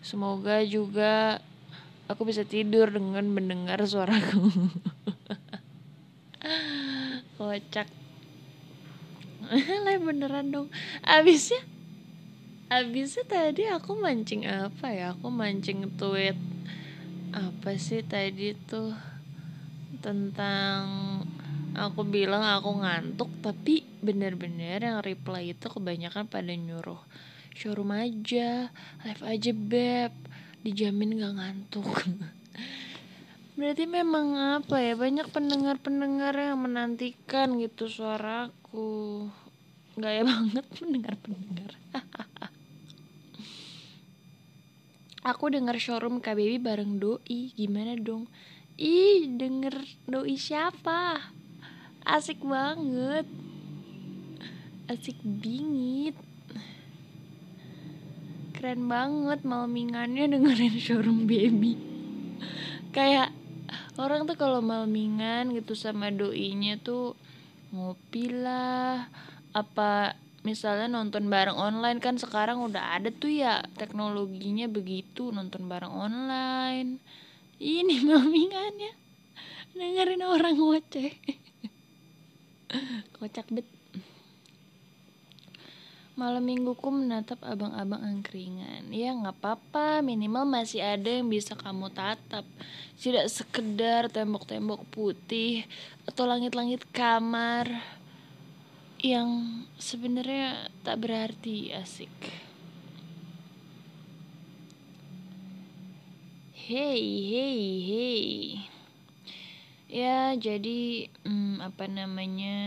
Semoga juga aku bisa tidur dengan mendengar suaraku. Kocak. Lah beneran dong. Abisnya Abisnya tadi aku mancing apa ya? Aku mancing tweet apa sih tadi tuh tentang aku bilang aku ngantuk tapi bener-bener yang reply itu kebanyakan pada nyuruh showroom aja live aja beb dijamin gak ngantuk berarti memang apa ya banyak pendengar-pendengar yang menantikan gitu suaraku gaya banget pendengar-pendengar aku dengar showroom Kak Baby bareng Doi gimana dong ih denger Doi siapa asik banget asik bingit keren banget malmingannya dengerin showroom baby kayak orang tuh kalau malmingan gitu sama doinya tuh ngopi lah apa misalnya nonton bareng online kan sekarang udah ada tuh ya teknologinya begitu nonton bareng online ini malmingannya dengerin orang ngoceh kocak bet Malam mingguku menatap abang-abang angkringan. Ya nggak apa-apa, minimal masih ada yang bisa kamu tatap. Tidak sekedar tembok-tembok putih atau langit-langit kamar yang sebenarnya tak berarti asik. Hey, hey, hey. Ya, jadi hmm, apa namanya?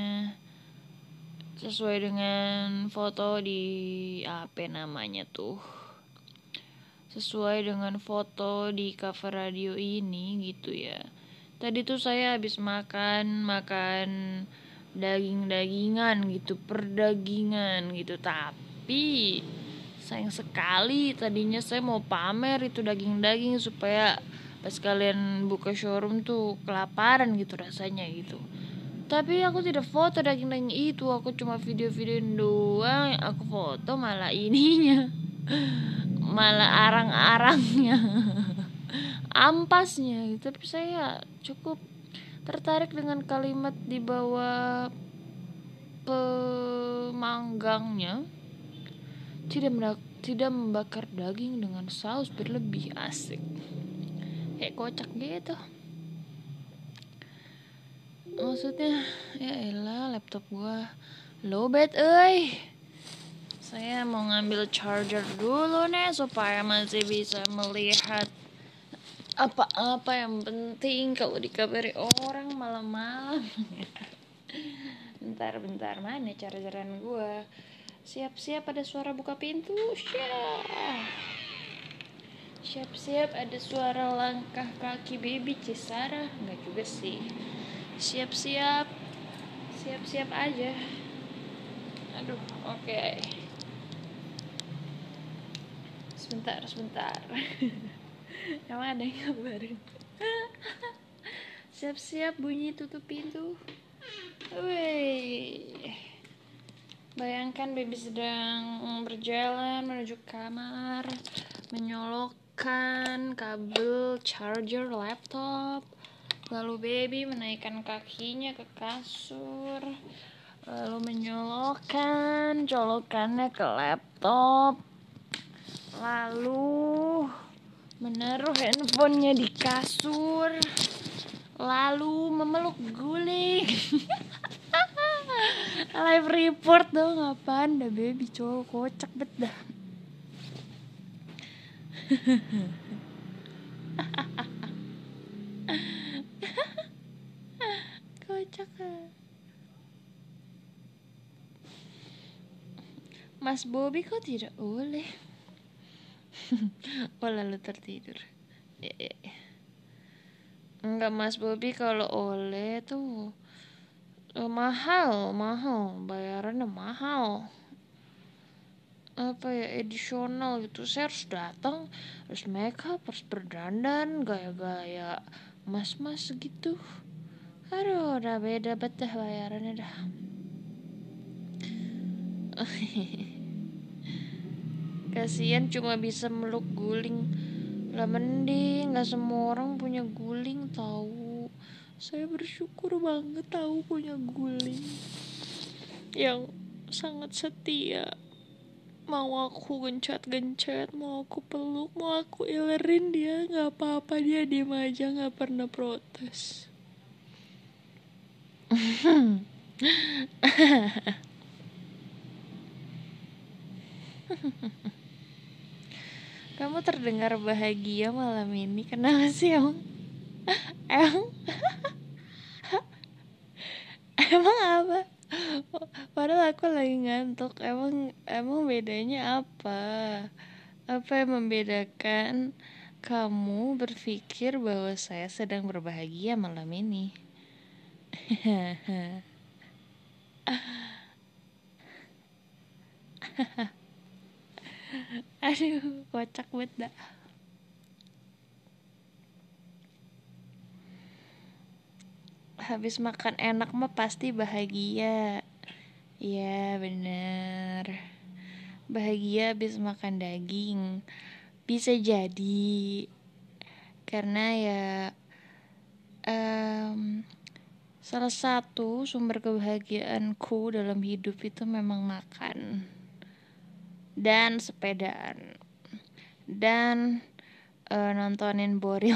sesuai dengan foto di apa namanya tuh sesuai dengan foto di cover radio ini gitu ya tadi tuh saya habis makan makan daging-dagingan gitu perdagingan gitu tapi sayang sekali tadinya saya mau pamer itu daging-daging supaya pas kalian buka showroom tuh kelaparan gitu rasanya gitu tapi aku tidak foto daging-daging itu, aku cuma video video doang. yang Aku foto malah ininya. Malah arang-arangnya. Ampasnya. Tapi saya cukup tertarik dengan kalimat di bawah pemanggangnya. Tidak tidak membakar daging dengan saus berlebih asik. Kayak kocak gitu maksudnya ya elah laptop gua lowbat euy saya mau ngambil charger dulu nih supaya masih bisa melihat apa-apa yang penting kalau dikabari orang malam-malam bentar bentar mana chargeran gua siap-siap ada suara buka pintu siap siap ada suara langkah kaki baby Cisara nggak juga sih siap-siap siap-siap aja aduh oke okay. sebentar sebentar emang ada yang ngabarin siap-siap bunyi tutup pintu woi, Bayangkan baby sedang berjalan menuju kamar, menyolokkan kabel charger laptop, Lalu baby menaikkan kakinya ke kasur, lalu menyolokkan colokannya ke laptop, lalu menaruh handphonenya di kasur, lalu memeluk guling. live report dong apaan dah baby cowok kocak bet dah cakar, Mas Bobby kok tidak boleh Oh lalu tertidur ya, ya, ya. Enggak Mas Bobby kalau oleh tuh eh, mahal mahal bayarannya mahal apa ya edisional gitu saya harus datang harus makeup harus berdandan gaya-gaya mas-mas gitu Aduh, udah beda betah bayarannya dah. Kasihan cuma bisa meluk guling. Lah mending nggak semua orang punya guling tahu. Saya bersyukur banget tahu punya guling yang sangat setia. Mau aku gencet-gencet, mau aku peluk, mau aku ilerin dia nggak apa-apa dia diem aja nggak pernah protes. Kamu terdengar bahagia malam ini. Kenapa sih emang? Emang? emang apa? Padahal aku lagi ngantuk. Emang emang bedanya apa? Apa yang membedakan kamu berpikir bahwa saya sedang berbahagia malam ini? Aduh, kocak banget dah. Habis makan enak mah pasti bahagia. Iya, bener. Bahagia habis makan daging. Bisa jadi karena ya um, salah satu sumber kebahagiaanku dalam hidup itu memang makan dan sepedaan dan uh, nontonin boril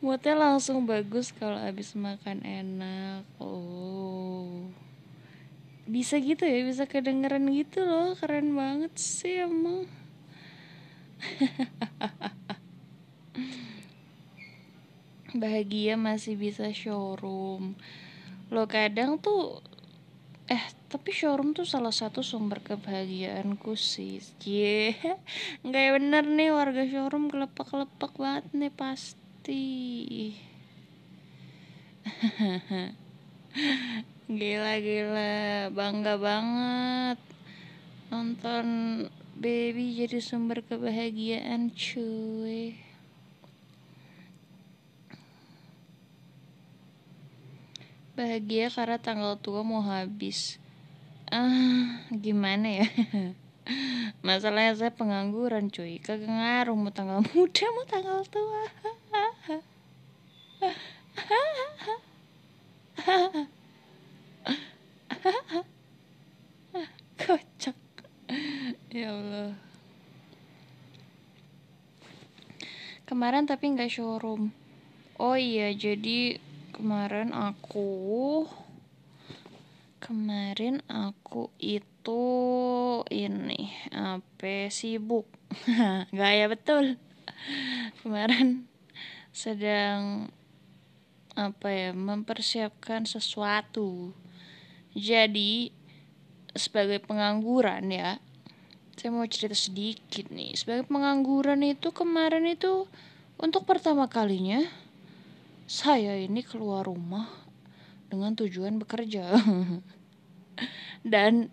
moodnya langsung bagus kalau habis makan enak oh bisa gitu ya bisa kedengeran gitu loh keren banget sih emang bahagia masih bisa showroom lo kadang tuh eh tapi showroom tuh salah satu sumber kebahagiaanku sih yeah. nggak ya bener nih warga showroom kelepek-kelepek banget nih pasti gila gila bangga banget nonton baby jadi sumber kebahagiaan cuy bahagia karena tanggal tua mau habis ah gimana ya masalahnya saya pengangguran cuy kagak ngaruh mau tanggal muda mau tanggal tua kocak ya Allah kemarin tapi nggak showroom oh iya jadi kemarin aku kemarin aku itu ini apa sibuk nggak ya betul kemarin sedang apa ya mempersiapkan sesuatu jadi sebagai pengangguran ya, saya mau cerita sedikit nih. Sebagai pengangguran itu kemarin itu untuk pertama kalinya saya ini keluar rumah dengan tujuan bekerja. Dan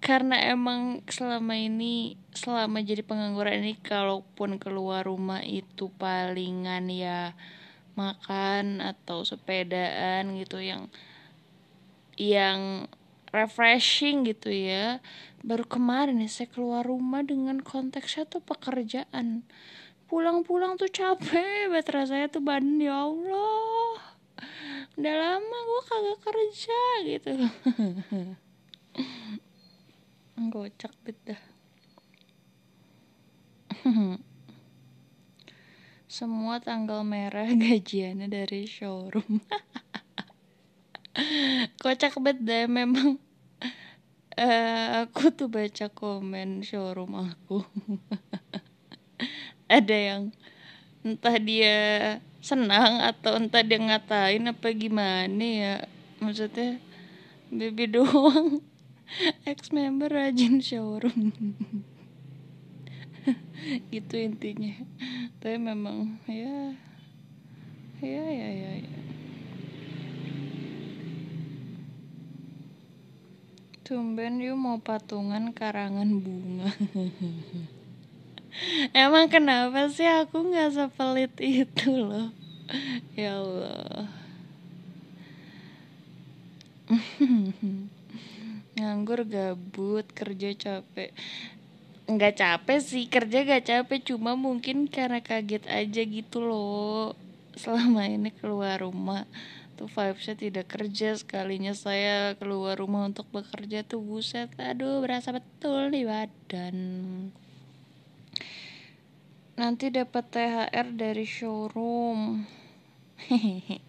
karena emang selama ini selama jadi pengangguran ini kalaupun keluar rumah itu palingan ya makan atau sepedaan gitu yang yang refreshing gitu ya baru kemarin ya saya keluar rumah dengan konteksnya tuh pekerjaan pulang-pulang tuh capek banget rasanya tuh badan ya Allah udah lama gue kagak kerja gitu gocak beda. dah semua tanggal merah gajiannya dari showroom kocak banget deh memang uh, aku tuh baca komen showroom aku ada yang entah dia senang atau entah dia ngatain apa gimana ya maksudnya baby doang ex member rajin showroom itu intinya tapi memang ya ya ya ya, ya. Tumben yuk mau patungan karangan bunga Emang kenapa sih aku nggak sepelit itu loh Ya Allah Nganggur gabut kerja capek nggak capek sih kerja gak capek Cuma mungkin karena kaget aja gitu loh Selama ini keluar rumah tuh vibesnya tidak kerja sekalinya saya keluar rumah untuk bekerja tuh buset aduh berasa betul di badan nanti dapat THR dari showroom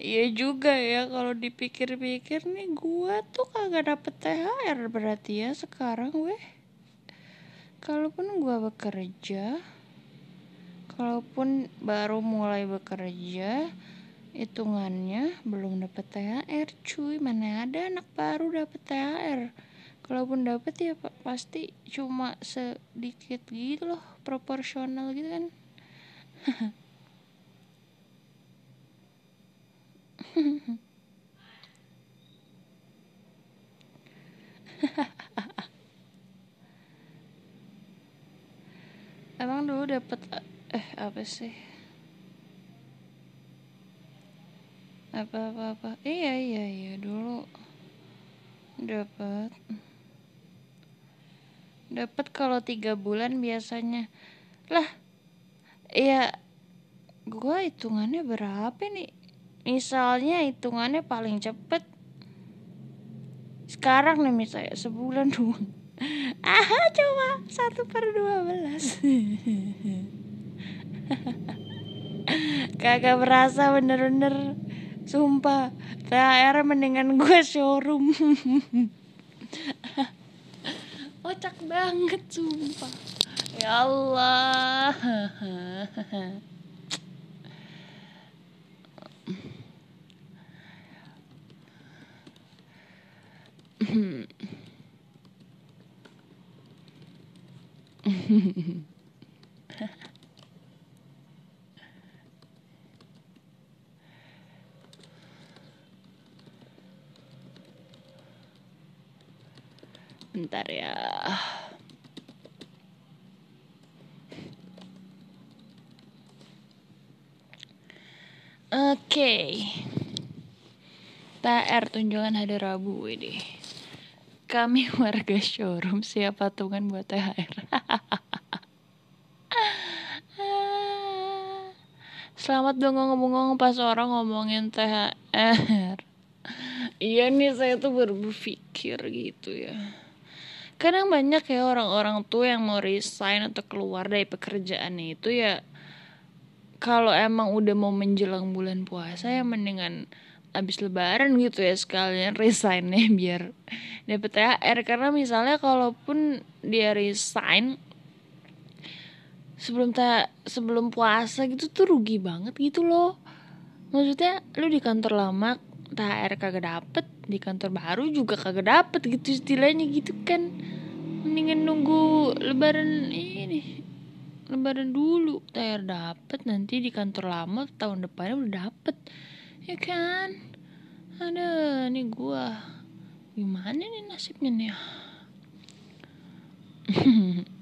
Iya juga ya kalau dipikir-pikir nih gue tuh kagak dapet THR berarti ya sekarang weh Kalaupun gue bekerja Kalaupun baru mulai bekerja hitungannya belum dapat THR cuy mana ada anak baru dapat THR kalaupun dapat ya pak pasti cuma sedikit gitu loh proporsional gitu kan Emang dulu dapat eh apa sih? apa apa apa iya iya iya dulu dapat dapat kalau tiga bulan biasanya lah iya gua hitungannya berapa nih misalnya hitungannya paling cepet sekarang nih misalnya sebulan dua ah coba satu per dua belas kagak berasa bener-bener Sumpah, THR mendingan gue showroom. Kocak banget sumpah. Ya Allah. Hmm. Bentar ya. Oke. Okay. TR tunjangan hari Rabu ini. Kami warga showroom siap patungan buat THR. Selamat dong ngomong-ngomong pas orang ngomongin THR. Iya nih saya tuh baru berpikir gitu ya kadang banyak ya orang-orang tuh yang mau resign atau keluar dari pekerjaannya itu ya kalau emang udah mau menjelang bulan puasa ya mendingan abis lebaran gitu ya sekalian resignnya biar dapet THR karena misalnya kalaupun dia resign sebelum ta sebelum puasa gitu tuh rugi banget gitu loh maksudnya lu di kantor lama THR kagak dapet di kantor baru juga kagak dapet gitu istilahnya gitu kan mendingan nunggu lebaran ini lebaran dulu THR dapet nanti di kantor lama tahun depannya udah dapet ya kan ada nih gua gimana nih nasibnya nih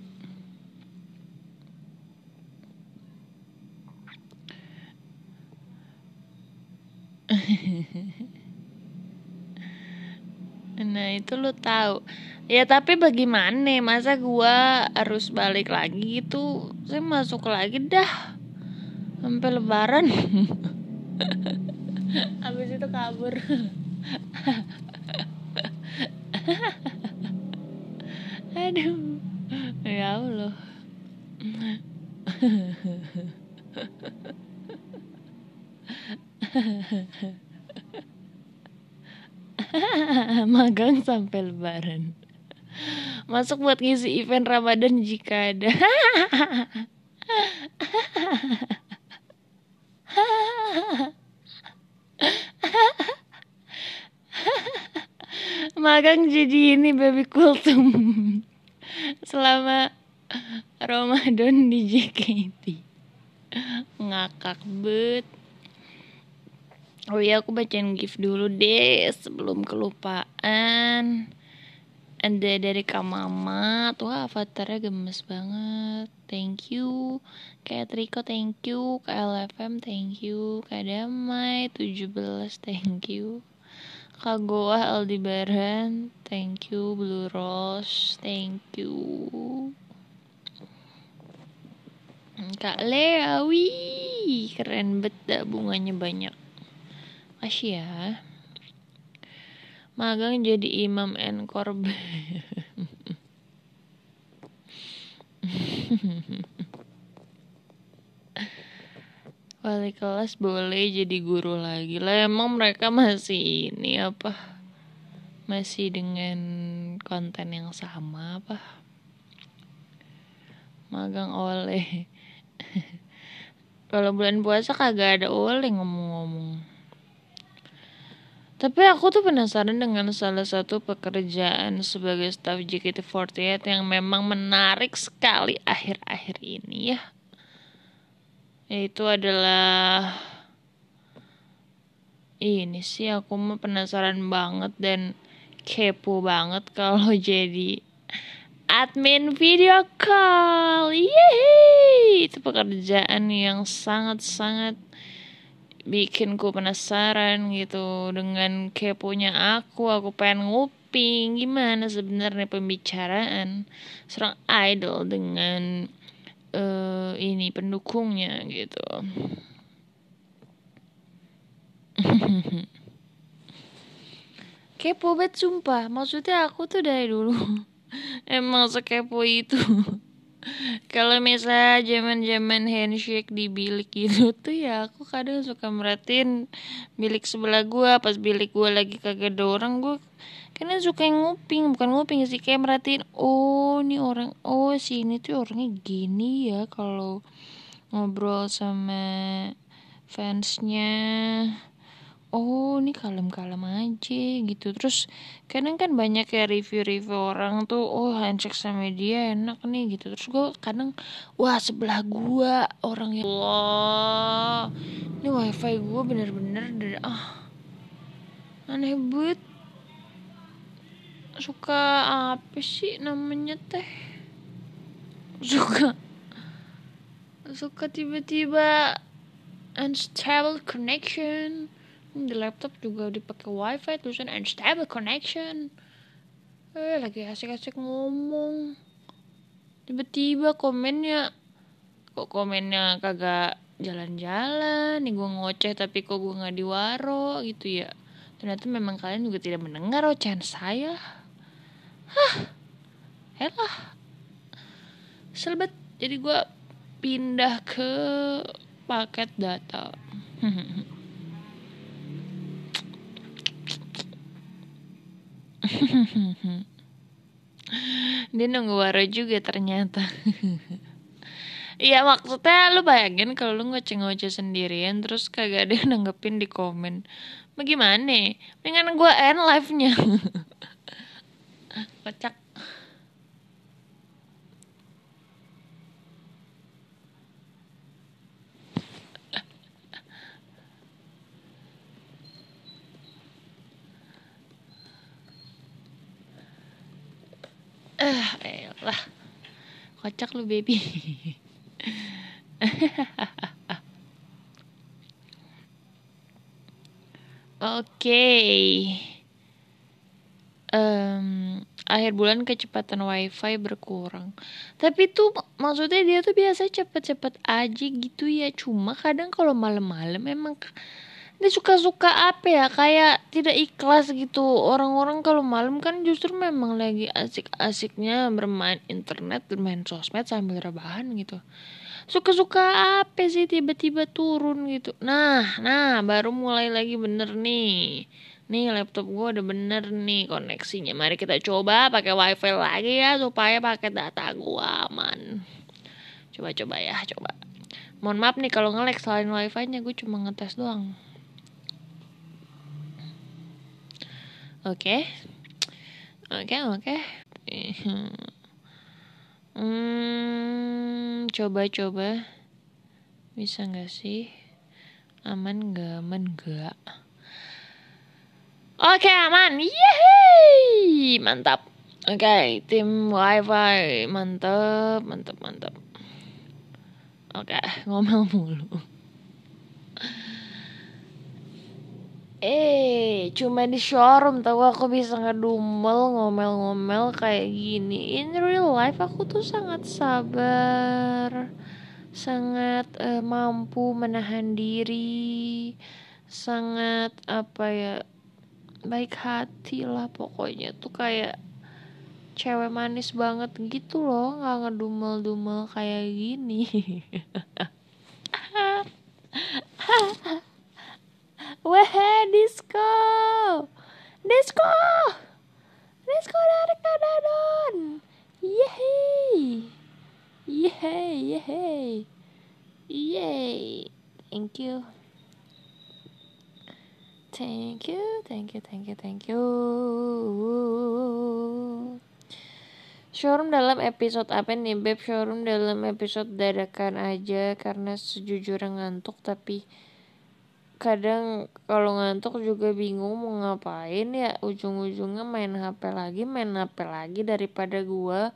nah itu lo tahu ya tapi bagaimana masa gua harus balik lagi itu saya masuk lagi dah sampai lebaran habis itu kabur aduh ya Allah magang sampai lebaran masuk buat ngisi event Ramadan jika ada magang jadi ini baby kultum selama Ramadan di JKT ngakak bet Oh iya aku bacain gift dulu deh sebelum kelupaan. Ada dari Kak Mama, tuh avatarnya gemes banget. Thank you. Kayak Triko thank you, Kak LFM thank you, Kak Damai 17 thank you. Kak Goa Aldibaran, thank you, Blue Rose thank you. Kak Lea, wih, keren bet dah bunganya banyak. Makasih ya. Magang jadi imam enkor. Wali kelas boleh jadi guru lagi lah emang mereka masih ini apa masih dengan konten yang sama apa magang oleh kalau bulan puasa kagak ada oleh ngomong-ngomong tapi aku tuh penasaran dengan salah satu pekerjaan sebagai staff JKT48 yang memang menarik sekali akhir-akhir ini ya. itu adalah ini sih aku mah penasaran banget dan kepo banget kalau jadi admin video call. Yeay, itu pekerjaan yang sangat-sangat bikin ku penasaran gitu dengan keponya aku aku pengen nguping gimana sebenarnya pembicaraan seorang idol dengan uh, ini pendukungnya gitu kepo bet sumpah maksudnya aku tuh dari dulu emang sekepo itu kalau misalnya zaman jaman handshake di bilik gitu tuh ya aku kadang suka meratin bilik sebelah gua pas bilik gua lagi kagak ada orang gua karena suka yang nguping bukan nguping sih kayak meratin oh ini orang oh sini tuh orangnya gini ya kalau ngobrol sama fansnya oh ini kalem-kalem aja gitu terus kadang kan banyak ya review-review orang tuh oh handshake sama dia enak nih gitu terus gue kadang wah sebelah gue orang yang wah ini wifi gue bener-bener dari ah aneh banget suka apa sih namanya teh suka suka tiba-tiba unstable connection Hmm, di laptop juga dipakai wifi tulisan unstable connection eh lagi asik-asik ngomong tiba-tiba komennya kok komennya kagak jalan-jalan nih gue ngoceh tapi kok gue nggak diwaro gitu ya ternyata memang kalian juga tidak mendengar ocehan oh, saya hah elah selbet jadi gue pindah ke paket data Dia nunggu waro juga ternyata. Iya maksudnya lu bayangin kalau lu ngoceh ngoceh sendirian terus kagak ada yang nanggepin di komen. Bagaimana? Mendingan gue end live-nya. Kocak. eh elah kocak lu baby Oke, okay. um, akhir bulan kecepatan WiFi berkurang. Tapi tuh maksudnya dia tuh biasa cepet-cepet aja gitu ya. Cuma kadang kalau malam-malam emang dia suka-suka apa ya kayak tidak ikhlas gitu orang-orang kalau malam kan justru memang lagi asik-asiknya bermain internet bermain sosmed sambil rebahan gitu suka-suka apa sih tiba-tiba turun gitu nah nah baru mulai lagi bener nih nih laptop gue udah bener nih koneksinya mari kita coba pakai wifi lagi ya supaya pakai data gue aman coba-coba ya coba mohon maaf nih kalau ngelek selain wifi nya gue cuma ngetes doang Oke. Oke, oke. Hmm. hmm, coba-coba. Bisa nggak sih? Aman nggak? Aman nggak? Oke, aman. Yeay! Mantap. Oke, okay, tim wifi. Mantap, mantap, mantap. Oke, okay, ngomel mulu. Eh, cuma di showroom tahu aku bisa ngedumel ngomel-ngomel kayak gini. In real life aku tuh sangat sabar, sangat uh, mampu menahan diri, sangat apa ya baik hati lah pokoknya tuh kayak cewek manis banget gitu loh nggak ngedumel-dumel kayak gini. Wehe disco Disco Disco dari Kadadon Yeay Yeay Yeay Yeay Thank you Thank you, thank you, thank you, thank you. Showroom dalam episode apa nih, Beb? Showroom dalam episode dadakan aja karena sejujurnya ngantuk tapi kadang kalau ngantuk juga bingung mau ngapain ya ujung-ujungnya main HP lagi main HP lagi daripada gua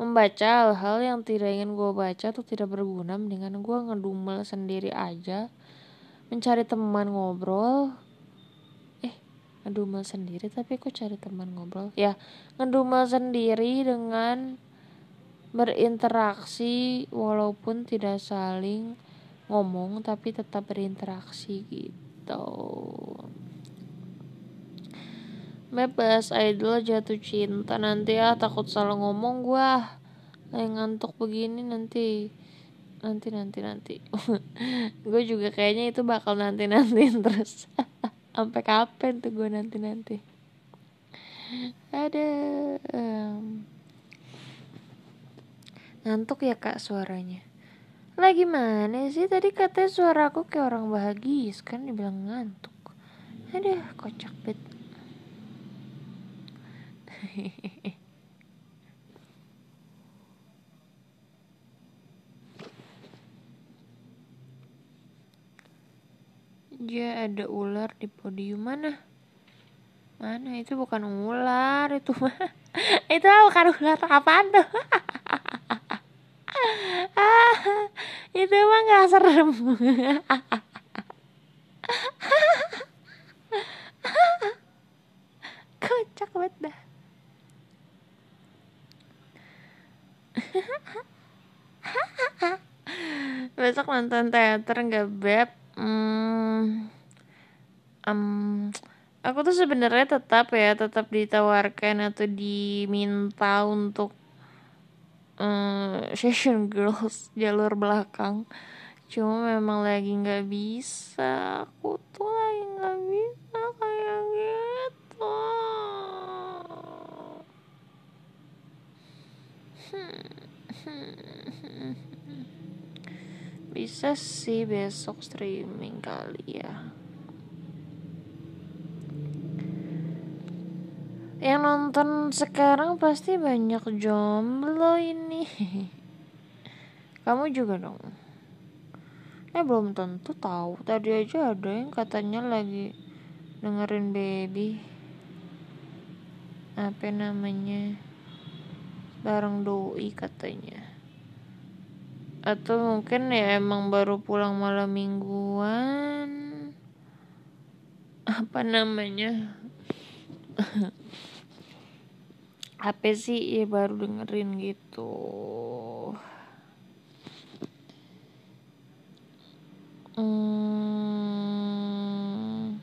membaca hal-hal yang tidak ingin gue baca tuh tidak berguna dengan gua ngedumel sendiri aja mencari teman ngobrol eh ngedumel sendiri tapi kok cari teman ngobrol ya ngedumel sendiri dengan berinteraksi walaupun tidak saling ngomong tapi tetap berinteraksi gitu Mepes idol jatuh cinta nanti ya takut salah ngomong gua lagi ngantuk begini nanti nanti nanti nanti gue juga kayaknya itu bakal nanti nanti terus sampai kapan tuh gue nanti nanti ada um, ngantuk ya kak suaranya lagi mana sih tadi katanya suaraku kayak orang bahagia Sekarang dibilang ngantuk Aduh kocak bet Dia ada ular di podium mana? Mana itu bukan ular itu mah. itu bukan ular apaan tuh? ah, itu emang gak serem kocak banget dah besok nonton teater nggak beb hmm, um, aku tuh sebenarnya tetap ya tetap ditawarkan atau diminta untuk uh, eh, session girls jalur belakang cuma memang lagi nggak bisa aku tuh lagi nggak bisa kayak gitu hmm, hmm, hmm, bisa sih besok streaming kali ya yang nonton sekarang pasti banyak jomblo ini kamu juga dong eh belum tentu tahu tadi aja ada yang katanya lagi dengerin baby apa namanya bareng doi katanya atau mungkin ya emang baru pulang malam mingguan apa namanya apa sih ya baru dengerin gitu hmm.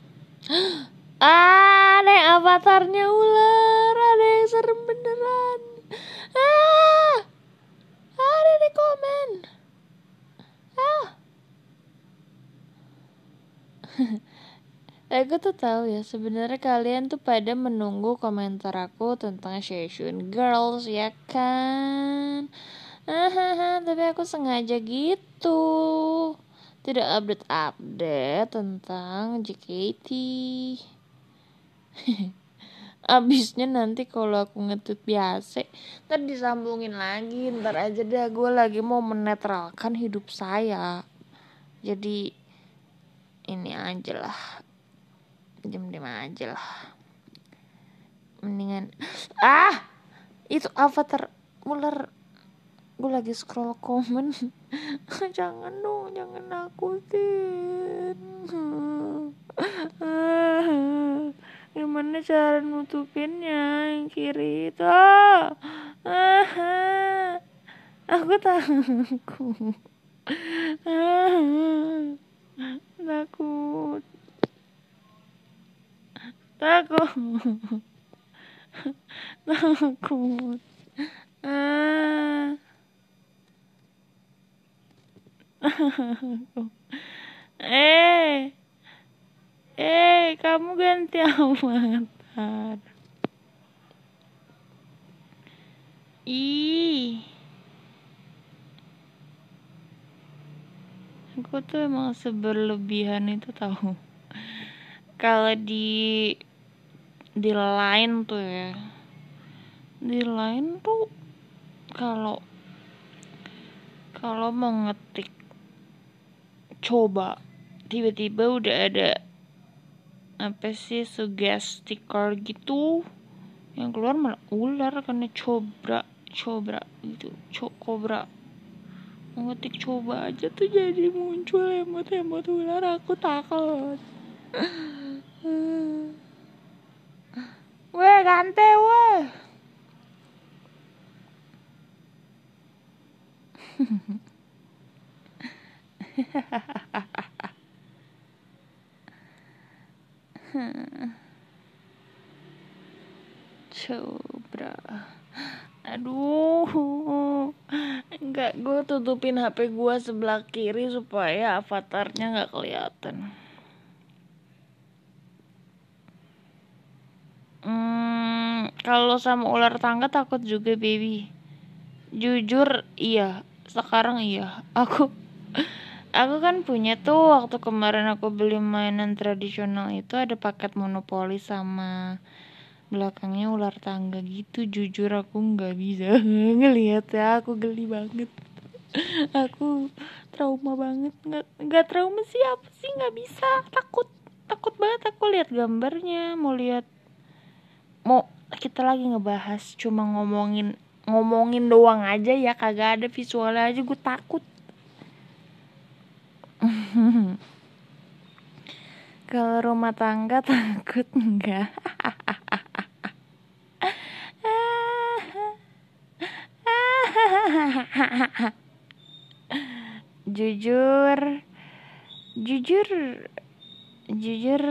ah ada yang avatarnya ular ada yang serem beneran ah ada di komen ah Eh, Aku tuh tahu ya sebenarnya kalian tuh pada menunggu komentar aku tentang Asian Girls ya kan. Hahaha, tapi aku sengaja gitu. Tidak update-update tentang JKT. Abisnya nanti kalau aku ngetut biasa, ntar disambungin lagi, ntar aja deh gue lagi mau menetralkan hidup saya. Jadi ini aja lah jam lima aja lah mendingan ah itu avatar ular gue lagi scroll komen jangan dong jangan nakutin gimana cara nutupinnya yang kiri itu aku takut takut takut takut ah eh eh kamu ganti avatar ih aku tuh emang seberlebihan itu tahu kalau di di lain tuh ya di lain tuh kalau kalau mengetik coba tiba-tiba udah ada apa sih sugesti stiker gitu yang keluar malah ular karena cobra cobra gitu cokobra mengetik coba aja tuh jadi muncul emot-emot ular aku takut Weh, gante weh. Coba. Aduh. Enggak, gue tutupin HP gue sebelah kiri supaya avatarnya nggak kelihatan. Hmm, kalau sama ular tangga takut juga baby. Jujur iya, sekarang iya. Aku aku kan punya tuh waktu kemarin aku beli mainan tradisional itu ada paket monopoli sama belakangnya ular tangga gitu jujur aku nggak bisa ngelihat ya aku geli banget aku trauma banget nggak nggak trauma siapa sih nggak bisa takut takut banget aku lihat gambarnya mau lihat mau kita lagi ngebahas cuma ngomongin ngomongin doang aja ya kagak ada visualnya aja gue takut kalau rumah tangga takut enggak jujur jujur jujur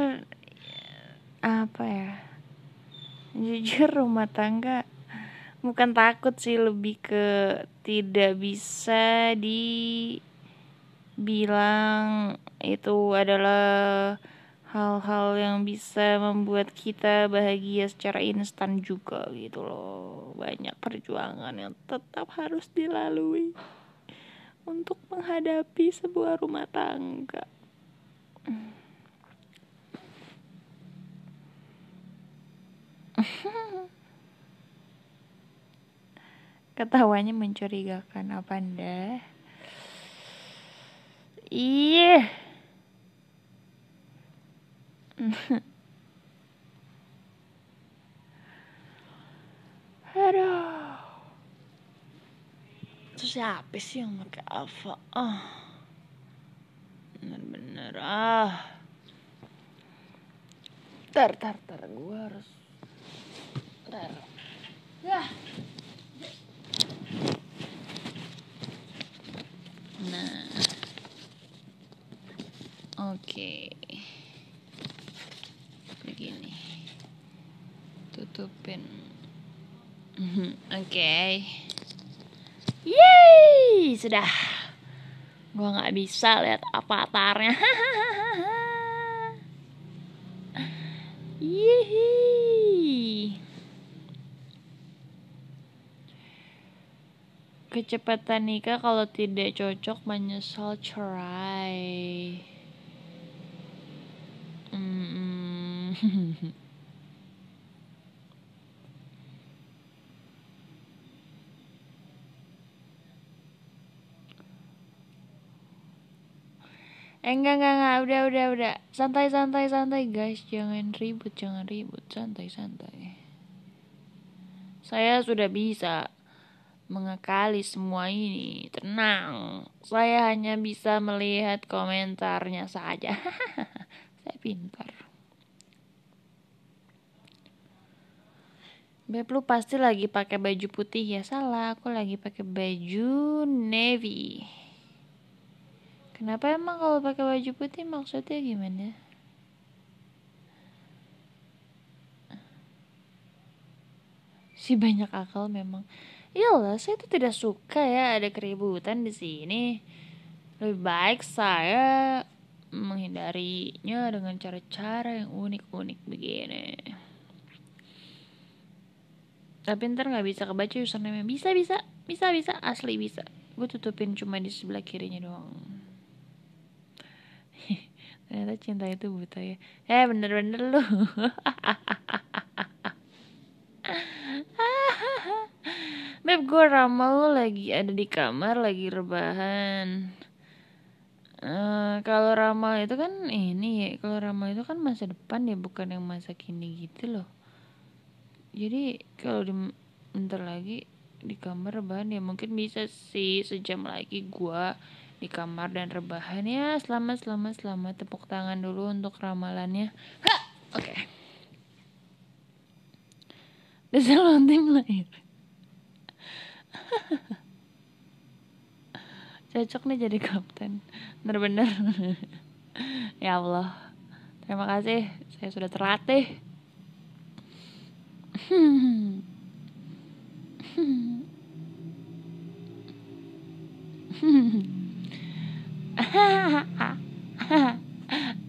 apa ya jujur rumah tangga bukan takut sih lebih ke tidak bisa dibilang itu adalah hal-hal yang bisa membuat kita bahagia secara instan juga gitu loh banyak perjuangan yang tetap harus dilalui untuk menghadapi sebuah rumah tangga. Ketawanya mencurigakan apa anda? Iya. Halo. Terus siapa sih yang pakai Alfa? Ah. Bener-bener ah. Tar, tar, tar. Gue harus ter, Ya. Nah. Oke. Begini. Tutupin. Oke. Okay. Yeay, sudah. Gua nggak bisa lihat avatarnya. Yeay. Kecepatan nikah kalau tidak cocok menyesal cerai. Eh, enggak, enggak, enggak. Udah, udah, udah. Santai, santai, santai, guys. Jangan ribut, jangan ribut. Santai, santai. Saya sudah bisa mengakali semua ini. Tenang, saya hanya bisa melihat komentarnya saja. saya pintar. Beb lu pasti lagi pakai baju putih ya salah aku lagi pakai baju navy kenapa emang kalau pakai baju putih maksudnya gimana si banyak akal memang Iyalah, saya itu tidak suka ya ada keributan di sini. Lebih baik saya menghindarinya dengan cara-cara yang unik-unik begini. Tapi ntar nggak bisa kebaca username Bisa, bisa, bisa, bisa, asli bisa. Gue tutupin cuma di sebelah kirinya doang. Ternyata cinta itu buta ya. Eh bener-bener lu. Beb gue ramal lo lagi ada di kamar lagi rebahan Uh, kalau ramal itu kan ini ya kalau ramal itu kan masa depan ya bukan yang masa kini gitu loh jadi kalau di bentar lagi di kamar rebahan ya mungkin bisa sih sejam lagi gua di kamar dan rebahan ya selamat selamat selamat tepuk tangan dulu untuk ramalannya oke okay. Desa lontim lahir cocok nih jadi kapten bener-bener ya Allah terima kasih saya sudah terlatih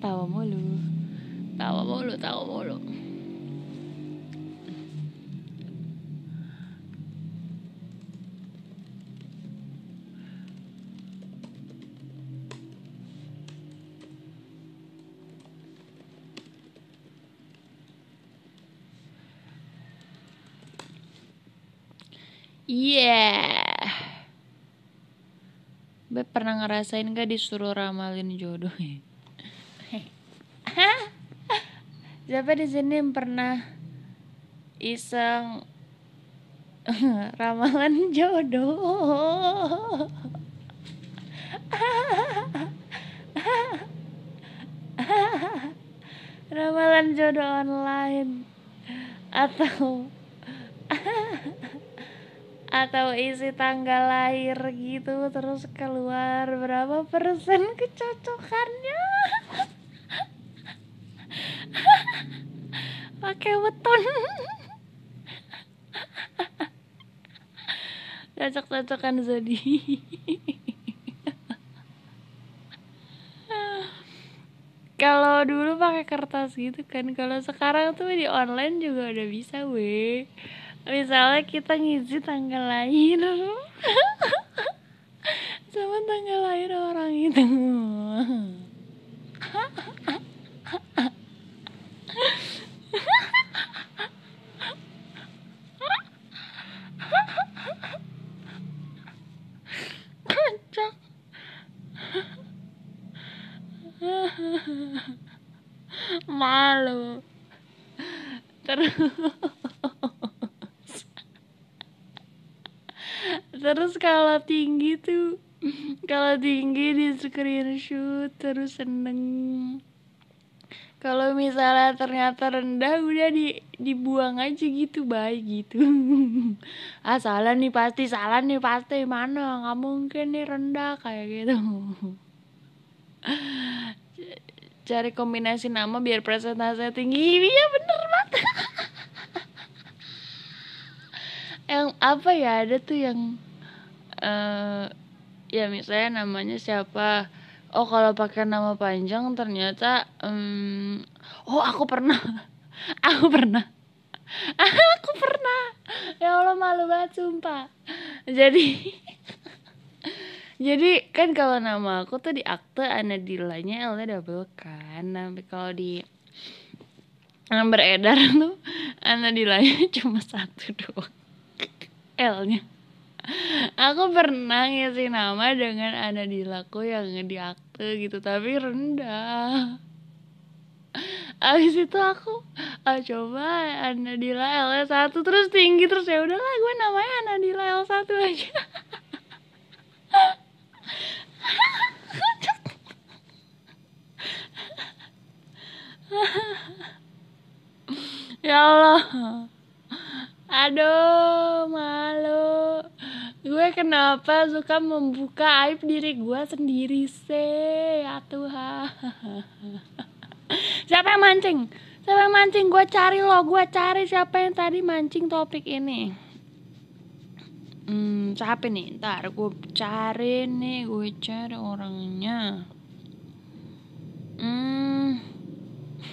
tawa mulu tawa mulu tawa mulu Iya. Yeah. Beb pernah ngerasain gak disuruh ramalin jodoh ya? Siapa di sini yang pernah iseng ramalan jodoh? ramalan jodoh online atau atau isi tanggal lahir gitu terus keluar berapa persen kecocokannya pakai weton cocok-cocokan jadi kalau dulu pakai kertas gitu kan kalau sekarang tuh di online juga udah bisa weh misalnya kita ngisi tanggal lahir sama tanggal lahir orang itu screenshot terus seneng kalau misalnya ternyata rendah udah di dibuang aja gitu baik gitu ah salah nih pasti salah nih pasti mana nggak mungkin nih rendah kayak gitu cari kombinasi nama biar presentasinya tinggi iya bener banget yang apa ya ada tuh yang uh, ya misalnya namanya siapa oh kalau pakai nama panjang ternyata um, oh aku pernah aku pernah aku pernah ya allah malu banget sumpah jadi jadi kan kalau nama aku tuh di akte Anadilanya L nya double kan tapi kalau di yang beredar tuh Anadilanya cuma satu doang L nya aku pernah ngisi nama dengan Dilaku yang di akte gitu tapi rendah abis itu aku ah, oh, coba Anadila L1 terus tinggi terus ya udahlah gue namanya Anadila L1 aja ya Allah aduh malu gue kenapa suka membuka aib diri gue sendiri sih ya Tuhan siapa yang mancing siapa yang mancing gue cari lo gue cari siapa yang tadi mancing topik ini hmm siapa nih ntar gue cari nih gue cari orangnya hmm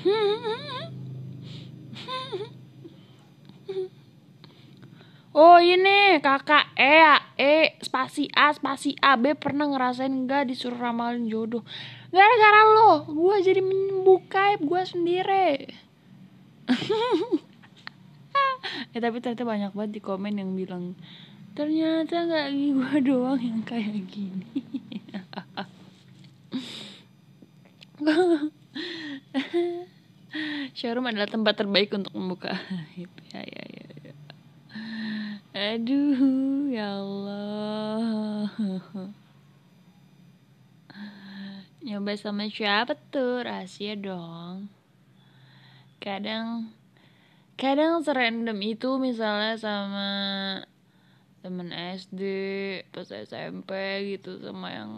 Oh ini kakak E ya E spasi A spasi A B pernah ngerasain gak disuruh ramalin jodoh Gara-gara lo gue jadi membuka gue sendiri eh tapi ternyata banyak banget di komen yang bilang ternyata gak gue doang yang kayak gini showroom adalah tempat terbaik untuk membuka ya ya ya, ya. Aduh, ya Allah. Nyoba sama siapa tuh? Rahasia dong. Kadang kadang serandom itu misalnya sama temen SD pas SMP gitu sama yang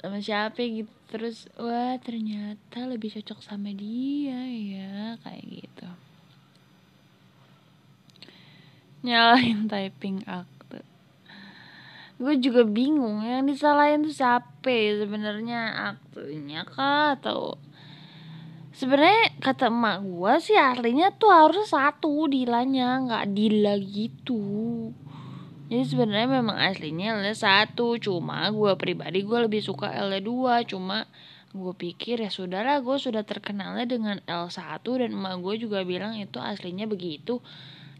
sama siapa gitu terus wah ternyata lebih cocok sama dia ya kayak gitu nyalain typing akte gue juga bingung yang disalahin tuh siapa ya sebenarnya aktenya kah atau sebenarnya kata emak gue sih aslinya tuh harus satu dilanya nggak dila gitu jadi sebenarnya memang aslinya L satu cuma gue pribadi gue lebih suka L 2 cuma gue pikir ya saudara gue sudah terkenalnya dengan L 1 dan emak gue juga bilang itu aslinya begitu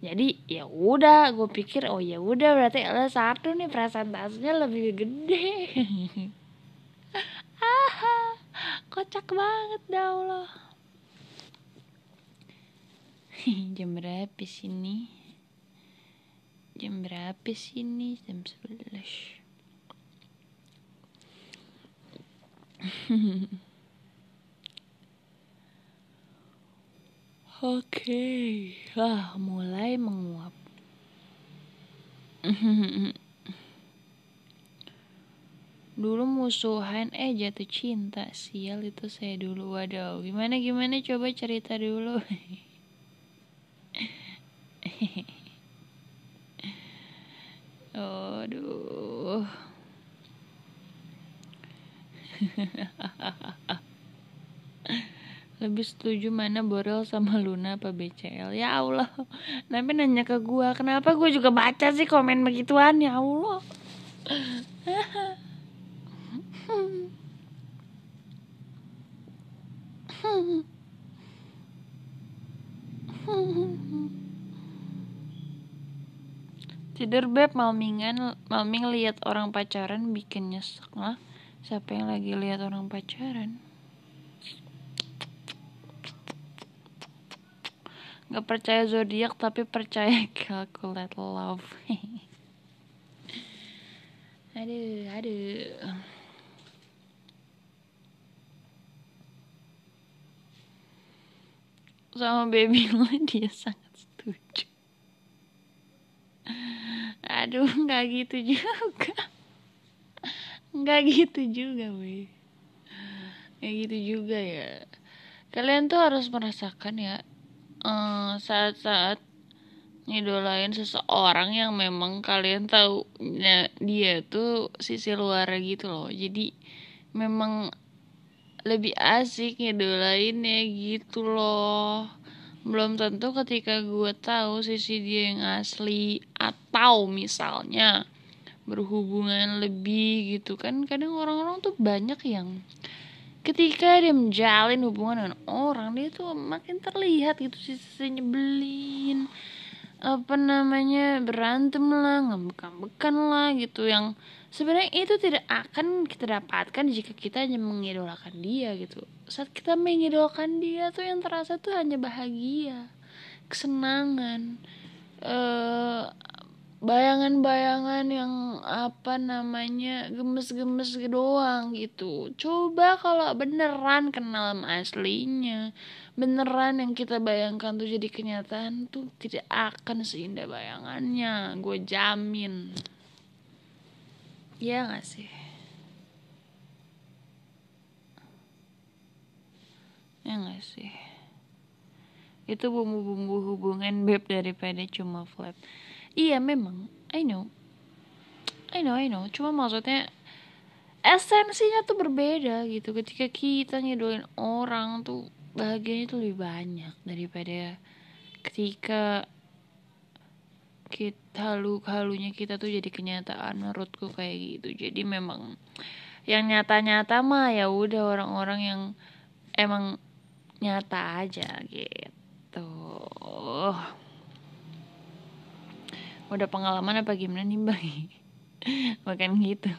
jadi ya udah gue pikir oh ya udah berarti L1 nih presentasinya lebih gede ah kocak banget dah Allah jam berapa sini jam berapa sini jam sebelas Oke, okay. ah mulai menguap. dulu musuhan eh jatuh cinta sial itu saya dulu waduh gimana gimana coba cerita dulu aduh lebih setuju mana Borel sama Luna apa BCL ya Allah nanti nanya ke gue kenapa gue juga baca sih komen begituan ya Allah Tidur beb malmingan malming lihat orang pacaran bikin nyesek lah. Siapa yang lagi lihat orang pacaran? nggak percaya zodiak tapi percaya calculate love aduh aduh sama baby lo dia sangat setuju aduh nggak gitu juga nggak gitu juga weh nggak gitu juga ya kalian tuh harus merasakan ya saat eh, saat-saat ngidolain seseorang yang memang kalian tahu ya, dia tuh sisi luar gitu loh jadi memang lebih asik ngidolainnya gitu loh belum tentu ketika gue tahu sisi dia yang asli atau misalnya berhubungan lebih gitu kan kadang orang-orang tuh banyak yang ketika dia menjalin hubungan dengan orang dia tuh makin terlihat gitu sisi nyebelin apa namanya berantem lah ngambek-ngambekan lah gitu yang sebenarnya itu tidak akan kita dapatkan jika kita hanya mengidolakan dia gitu saat kita mengidolakan dia tuh yang terasa tuh hanya bahagia kesenangan eh bayangan-bayangan yang apa namanya gemes-gemes doang gitu coba kalau beneran kenal aslinya beneran yang kita bayangkan tuh jadi kenyataan tuh tidak akan seindah bayangannya gue jamin ya gak sih ya gak sih itu bumbu-bumbu hubungan beb daripada cuma flat Iya memang, I know. I know, I know. Cuma maksudnya esensinya tuh berbeda gitu. Ketika kita ngidolin orang tuh bahagianya tuh lebih banyak daripada ketika kita halu halunya kita tuh jadi kenyataan menurutku kayak gitu. Jadi memang yang nyata-nyata mah ya udah orang-orang yang emang nyata aja gitu udah pengalaman apa gimana nih bang bukan gitu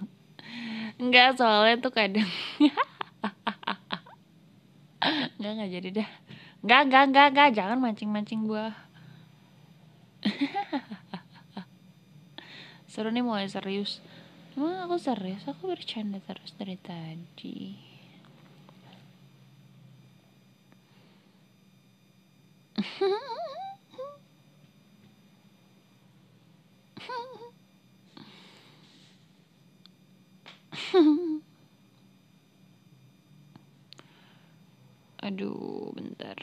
Enggak soalnya tuh kadang Enggak enggak jadi dah Enggak enggak enggak enggak Jangan mancing-mancing gua, Seru nih mulai serius Emang aku serius Aku bercanda terus dari tadi Hmm Aduh, bentar.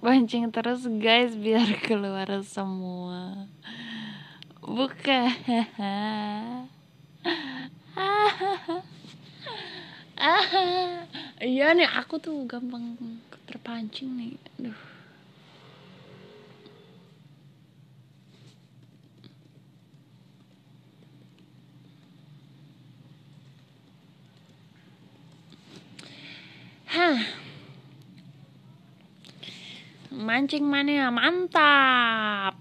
Pancing terus guys biar keluar semua. Buka. Iya nih aku tuh gampang terpancing nih. Aduh. Hah. Mancing mana ya? mantap.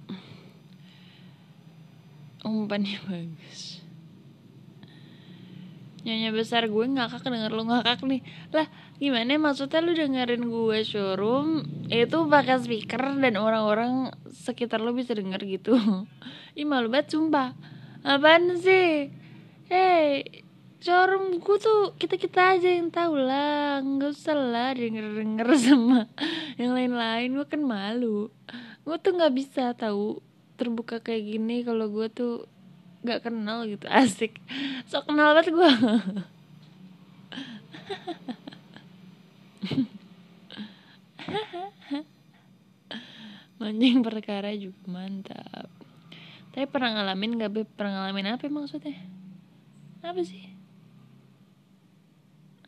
Umpannya bagus. Nyonya besar gue ngakak denger lu ngakak nih. Lah, gimana maksudnya lu dengerin gue showroom itu pakai speaker dan orang-orang sekitar lu bisa denger gitu. Ih malu banget sumpah. Apaan sih? Hey, showroom gue tuh kita kita aja yang tahu lah nggak usah lah denger denger sama yang lain lain gue kan malu gue tuh nggak bisa tahu terbuka kayak gini kalau gue tuh nggak kenal gitu asik so kenal banget gue mancing perkara juga mantap tapi pernah ngalamin gak Beb? pernah ngalamin apa maksudnya apa sih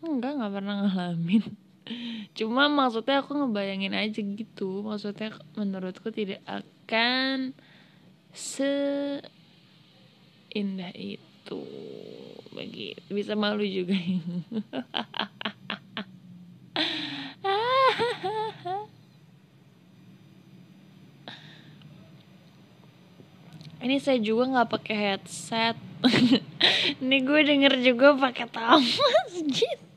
enggak nggak pernah ngalamin cuma maksudnya aku ngebayangin aja gitu maksudnya menurutku tidak akan seindah itu begitu bisa malu juga ini saya juga nggak pakai headset ini gue denger juga pakai tamas gitu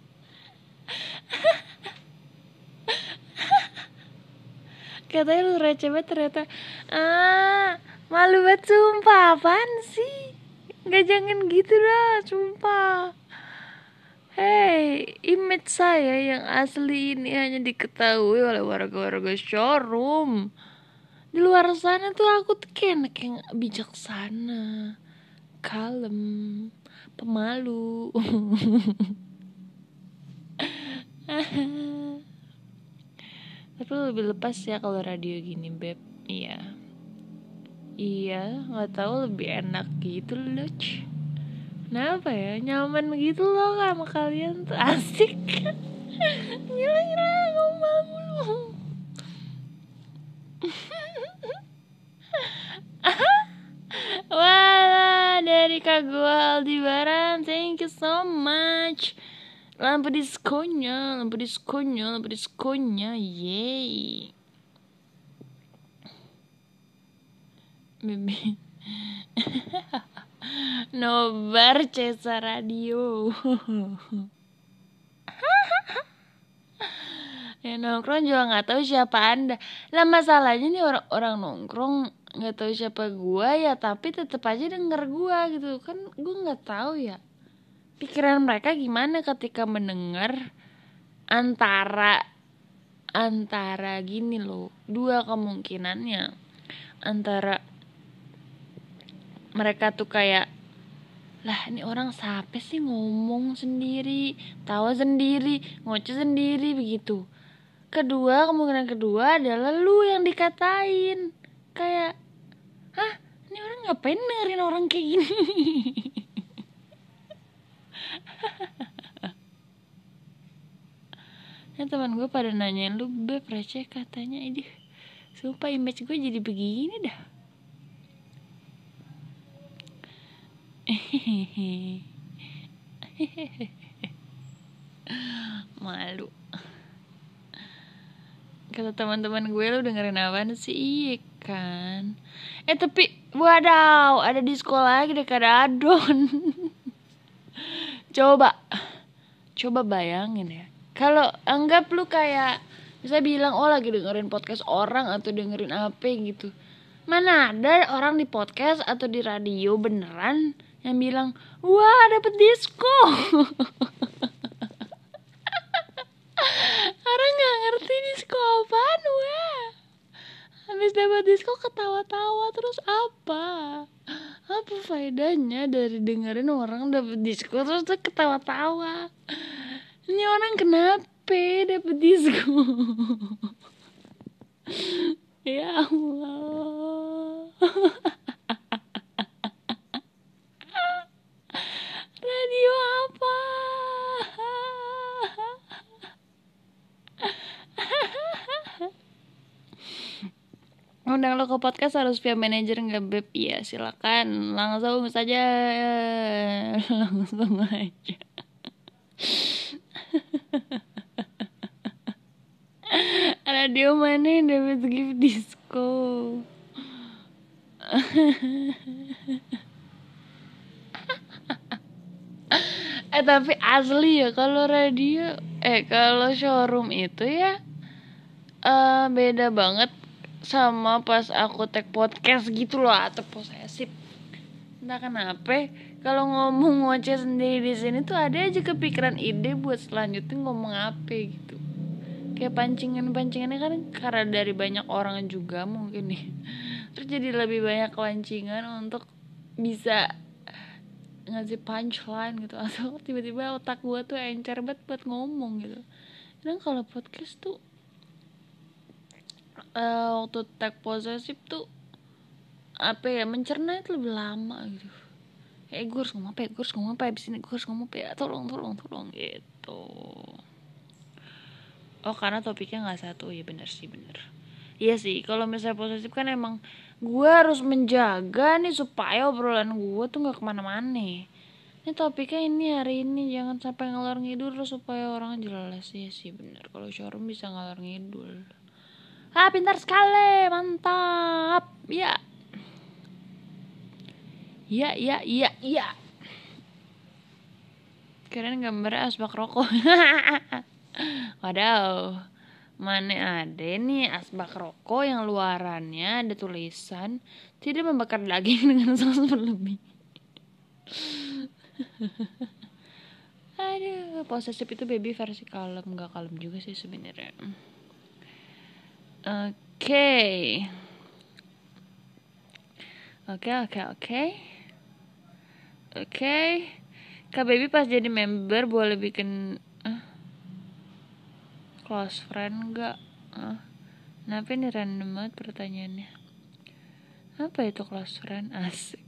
katanya lu receh banget ternyata ah malu banget sumpah apaan sih gak jangan gitu lah sumpah Hey, image saya yang asli ini hanya diketahui oleh warga-warga showroom. Di luar sana tuh aku tuh kayak yang bijaksana, kalem, pemalu. tapi lebih lepas ya kalau radio gini beb iya iya nggak tahu lebih enak gitu loh kenapa ya nyaman gitu loh sama kalian tuh asik gila-gila ngomong mulu Wala dari Kak Aldi Baran Thank you so much Lampu diskonnya, lampu diskonnya, lampu diskonnya, yay. Bebe. Nobar Cesa Radio. ya nongkrong juga nggak tahu siapa anda. Nah masalahnya nih orang-orang nongkrong nggak tahu siapa gua ya tapi tetap aja denger gua gitu kan gua nggak tahu ya pikiran mereka gimana ketika mendengar antara antara gini loh dua kemungkinannya antara mereka tuh kayak lah ini orang siapa sih ngomong sendiri tawa sendiri ngoceh sendiri begitu kedua kemungkinan kedua adalah lu yang dikatain kayak hah ini orang ngapain dengerin orang kayak gini Nah teman gue pada nanyain lu beb receh katanya ini Sumpah image gue jadi begini dah Malu Kata teman-teman gue lu dengerin apa sih Iya kan Eh tapi Wadaw ada di sekolah lagi dekat adon coba coba bayangin ya kalau anggap lu kayak bisa bilang oh lagi dengerin podcast orang atau dengerin apa gitu mana ada orang di podcast atau di radio beneran yang bilang wah dapet disco orang nggak ngerti disco apa wah habis dapat disco ketawa-tawa terus apa apa faedahnya dari dengerin orang dapat diskon terus ketawa-tawa ini orang kenapa dapat diskon ya Allah radio apa Undang lo ke podcast harus via manajer nggak beb? ya silakan langsung saja langsung aja. Radio mana yang dapat gift disco? eh tapi asli ya kalau radio eh kalau showroom itu ya uh, beda banget sama pas aku tag podcast gitu loh atau posesif entah kenapa kalau ngomong ngoceh sendiri di sini tuh ada aja kepikiran ide buat selanjutnya ngomong apa gitu kayak pancingan pancingan pancingannya kan karena dari banyak orang juga mungkin nih terus jadi lebih banyak pancingan untuk bisa ngasih punchline gitu atau tiba-tiba otak gue tuh encer banget buat ngomong gitu dan kalau podcast tuh uh, waktu tag posesif tuh apa ya mencerna itu lebih lama gitu eh ya, gue harus ngomong apa ya gue harus ngomong apa ya abis ini gue harus ngomong apa ya tolong tolong tolong gitu oh karena topiknya nggak satu ya benar sih benar Iya sih, kalau misalnya posesif kan emang gue harus menjaga nih supaya obrolan gue tuh nggak kemana-mana. Ini topiknya ini hari ini jangan sampai ngalor ngidul supaya orang jelas ya sih bener. Kalau showroom bisa ngalor ngidul ah pintar sekali mantap ya ya ya ya ya keren gambar asbak rokok waduh mana ada nih asbak rokok yang luarannya ada tulisan tidak membakar daging dengan saus berlebih aduh posesif itu baby versi kalem gak kalem juga sih sebenarnya Oke. Oke, oke, oke. Oke. Kak Baby pas jadi member boleh bikin uh, close friend nggak? Uh, kenapa ini random banget pertanyaannya? Apa itu close friend? Asik.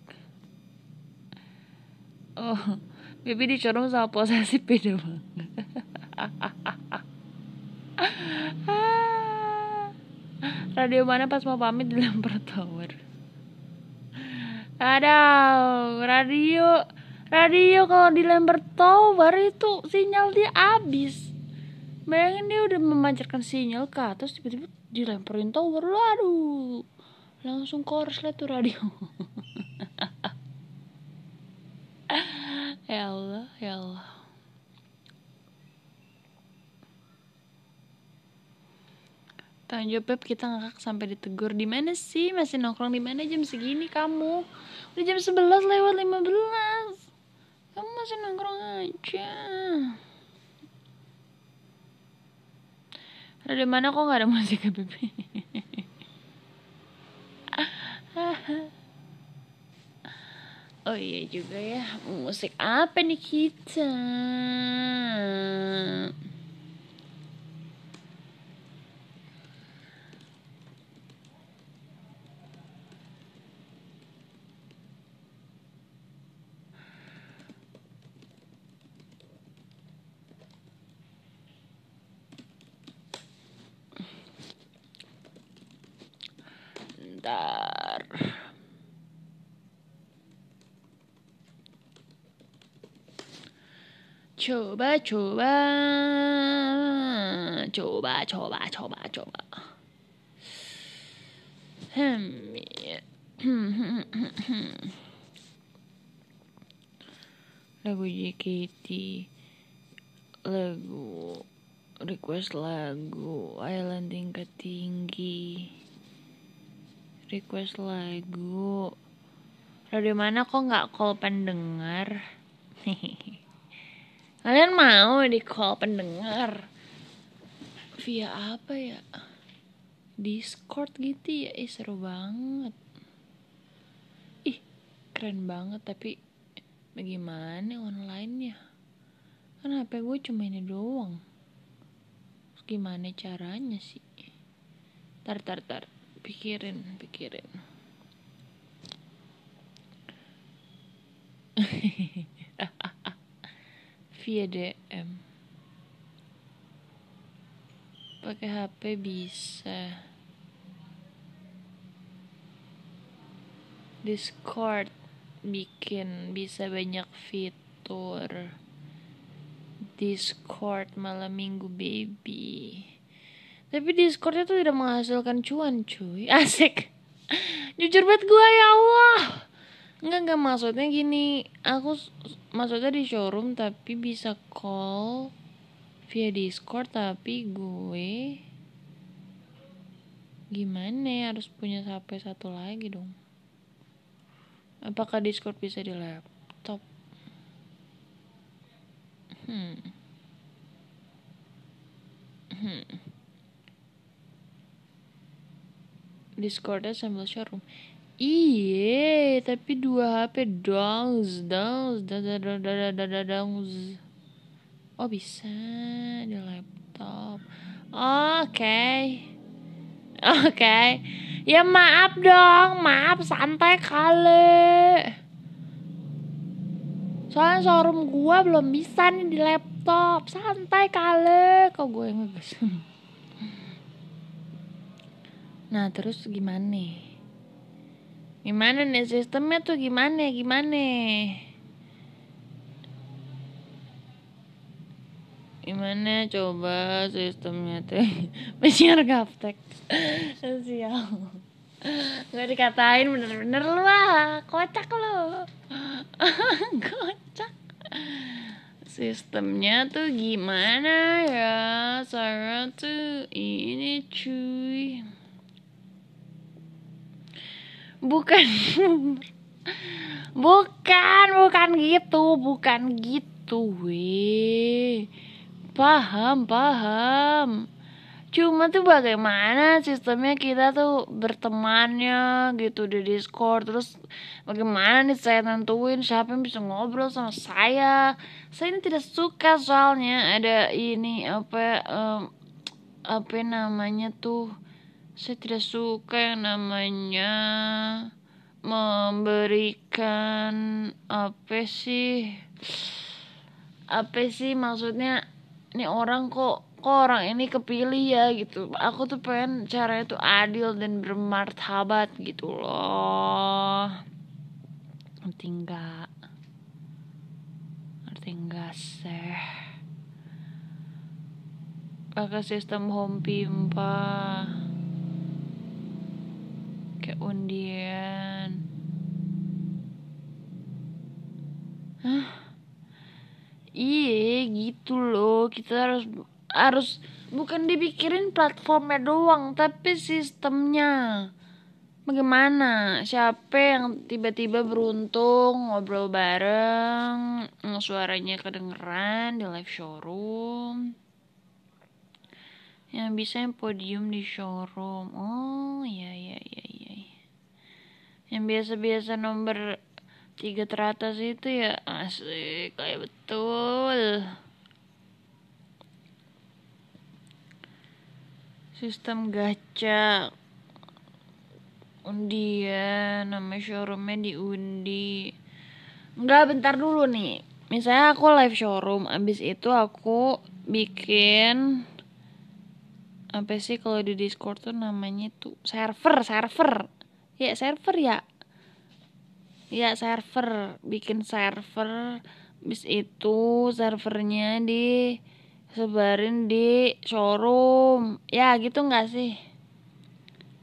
Oh, Baby dicorong sama posesif beda banget. ah radio mana pas mau pamit di Lamper Tower ada radio radio kalau di Lamper Tower itu sinyal dia abis. bayangin dia udah memancarkan sinyal ke atas tiba-tiba dilemperin tower aduh langsung korslet lah tuh radio ya Allah ya Allah Tanggung jawab kita ngakak sampai ditegur. Di mana sih? Masih nongkrong di mana jam segini kamu? Udah jam 11 lewat belas Kamu masih nongkrong aja. Ada di mana kok nggak ada musik KBB? Ya, oh iya juga ya, musik apa nih kita? coba, coba, coba, coba, coba, coba. Hmm, iya. lagu JKT, lagu request lagu Island tingkat tinggi, request lagu. Radio mana kok nggak call pendengar? Hehehe. Kalian mau di call pendengar via apa ya? Discord gitu ya, Ih, seru banget. Ih, keren banget tapi bagaimana online ya Kan HP gue cuma ini doang. gimana caranya sih? Tar tar tar, pikirin, pikirin. via ya, DM pakai HP bisa Discord bikin bisa banyak fitur Discord malam minggu baby tapi Discordnya tuh tidak menghasilkan cuan cuy asik jujur banget gue ya Allah Enggak enggak maksudnya gini, aku maksudnya di showroom tapi bisa call via Discord tapi gue gimana ya harus punya HP satu lagi dong. Apakah Discord bisa di laptop? Hmm. Hmm. Discordnya sambil showroom Iya, tapi dua HP dong, dong, dong, Oh bisa di laptop. Oke, okay. oke. Okay. Ya maaf dong, maaf santai kali. Soalnya showroom gua belum bisa nih di laptop, santai kali. Kok gue ngegas? Nah terus gimana nih? Gimana nih sistemnya tuh gimana gimana? Gimana coba sistemnya tuh Penyiar gaptek. Sial. Gak dikatain bener-bener lu Kocak lu Kocak Sistemnya tuh gimana ya Saya tuh ini cuy bukan bukan bukan gitu bukan gitu weh paham paham cuma tuh bagaimana sistemnya kita tuh bertemannya gitu di Discord terus bagaimana nih saya nentuin siapa yang bisa ngobrol sama saya saya ini tidak suka soalnya ada ini apa um, apa namanya tuh saya tidak suka yang namanya memberikan apa sih? Apa sih maksudnya? Ini orang kok kok orang ini kepilih ya gitu. Aku tuh pengen caranya tuh adil dan bermartabat gitu loh. Ngerti nggak? Ngerti nggak sih? Pakai sistem home pimpa pakai undian Hah? Iya gitu loh kita harus harus bukan dipikirin platformnya doang tapi sistemnya bagaimana siapa yang tiba-tiba beruntung ngobrol bareng suaranya kedengeran di live showroom yang bisa yang podium di showroom oh ya ya ya yang biasa-biasa nomor tiga teratas itu ya asik kayak betul sistem gacha undian nama showroomnya diundi nggak bentar dulu nih misalnya aku live showroom abis itu aku bikin apa sih kalau di Discord tuh namanya tuh server server ya server ya ya server bikin server bis itu servernya di sebarin di showroom ya gitu nggak sih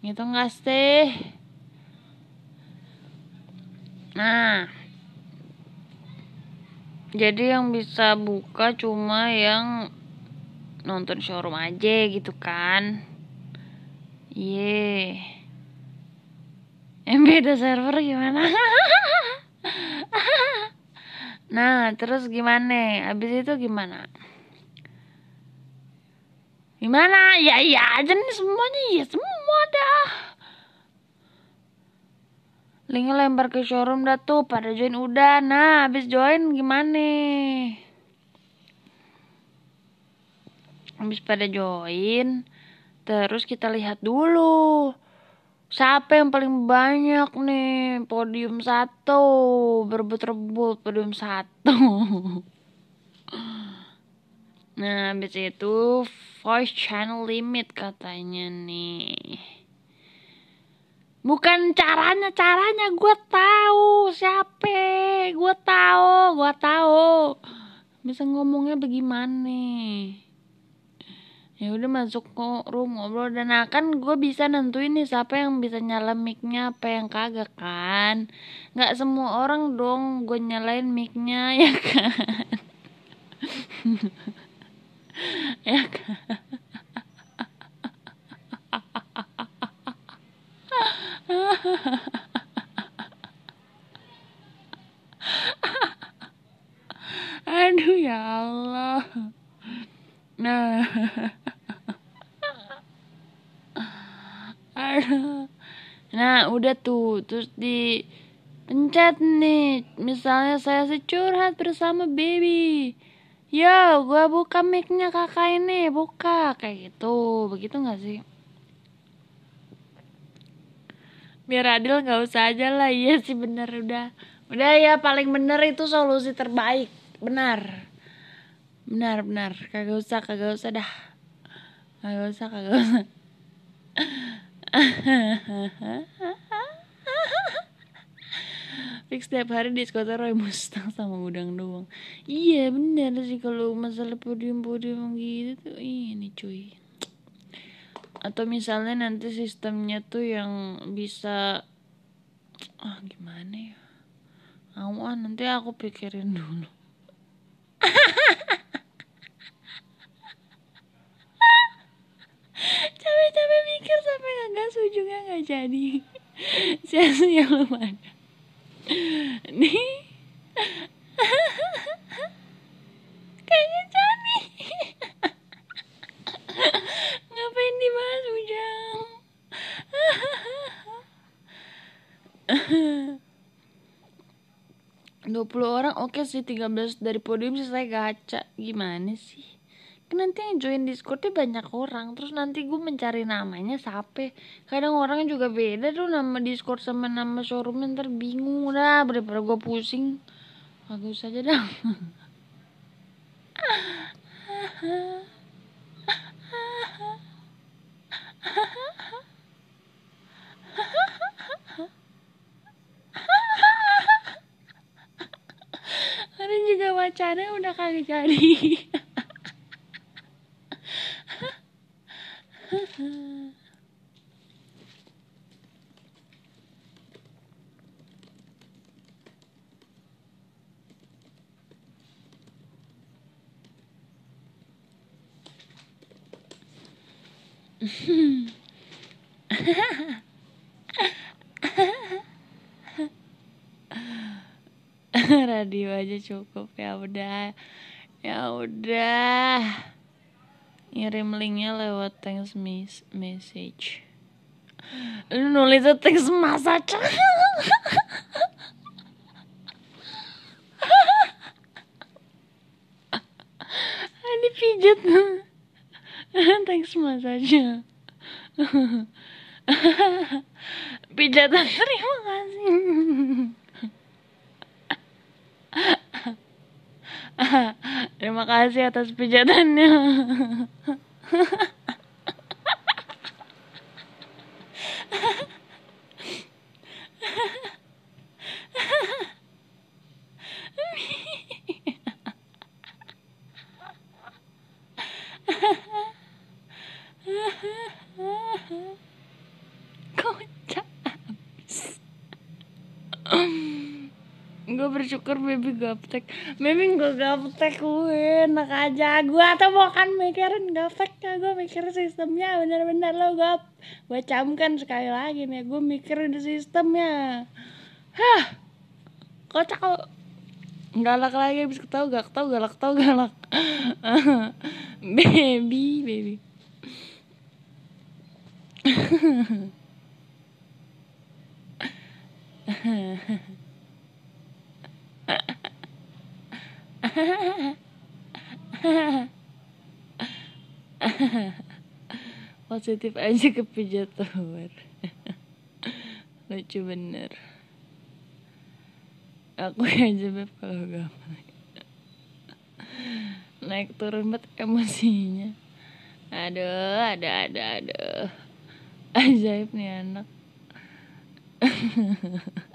gitu nggak sih nah jadi yang bisa buka cuma yang nonton showroom aja gitu kan ye iya yang beda server gimana nah terus gimana abis itu gimana gimana ya iya aja nih semuanya ya semua dah linknya lempar ke showroom dah tuh pada join udah nah abis join gimana abis pada join terus kita lihat dulu Siapa yang paling banyak nih? Podium satu, berebut-rebut podium satu. Nah, habis itu voice channel limit katanya nih. Bukan caranya, caranya gue tahu siapa, gue tahu, gue tahu. Bisa ngomongnya bagaimana? ya udah masuk ke room ngobrol dan nah kan gue bisa nentuin nih siapa yang bisa nyala micnya apa yang kagak kan nggak semua orang dong gue nyalain micnya ya kan ya kan aduh ya Allah nah bakar Nah, udah tuh, terus di pencet nih. Misalnya saya sih curhat bersama baby. Yo, gue buka micnya kakak ini, buka kayak gitu. Begitu gak sih? Biar adil gak usah aja lah, iya sih bener udah. Udah ya, paling bener itu solusi terbaik, benar. Benar, benar, kagak usah, kagak usah dah. Kagak usah, kagak usah. Fix tiap hari di skuter Roy Mustang sama udang doang. Iya bener sih kalau masalah podium-podium gitu tuh ini iya cuy. Atau misalnya nanti sistemnya tuh yang bisa ah gimana ya? Awan nanti aku pikirin dulu. jadi siapa yang belum ada nih kayaknya jadi ngapain dibahas ujang dua puluh orang oke okay sih belas dari podium sih saya gaca gimana sih nanti yang join Discordnya banyak orang terus nanti gue mencari namanya siapa kadang orang juga beda tuh nama Discord sama nama showroom ntar bingung dah daripada gue pusing aku saja dah Ada juga wacana udah kagak jadi. cukup ya udah ya udah ngirim linknya lewat text mes message lu nulis text message ini pijat thanks aja. pijatan terima kasih Terima kasih atas pijatannya. syukur baby gaptek baby gue gaptek gue enak aja gue mau kan mikirin ya gue mikir sistemnya bener-bener lo gap gue camkan sekali lagi nih gue mikirin sistemnya hah kocak galak lagi abis ketau gak ketau galak tau galak baby baby positif aja pijat tower lucu bener aku aja beb kalau gampang naik turun bet emosinya aduh ada ada ada. ajaib nih anak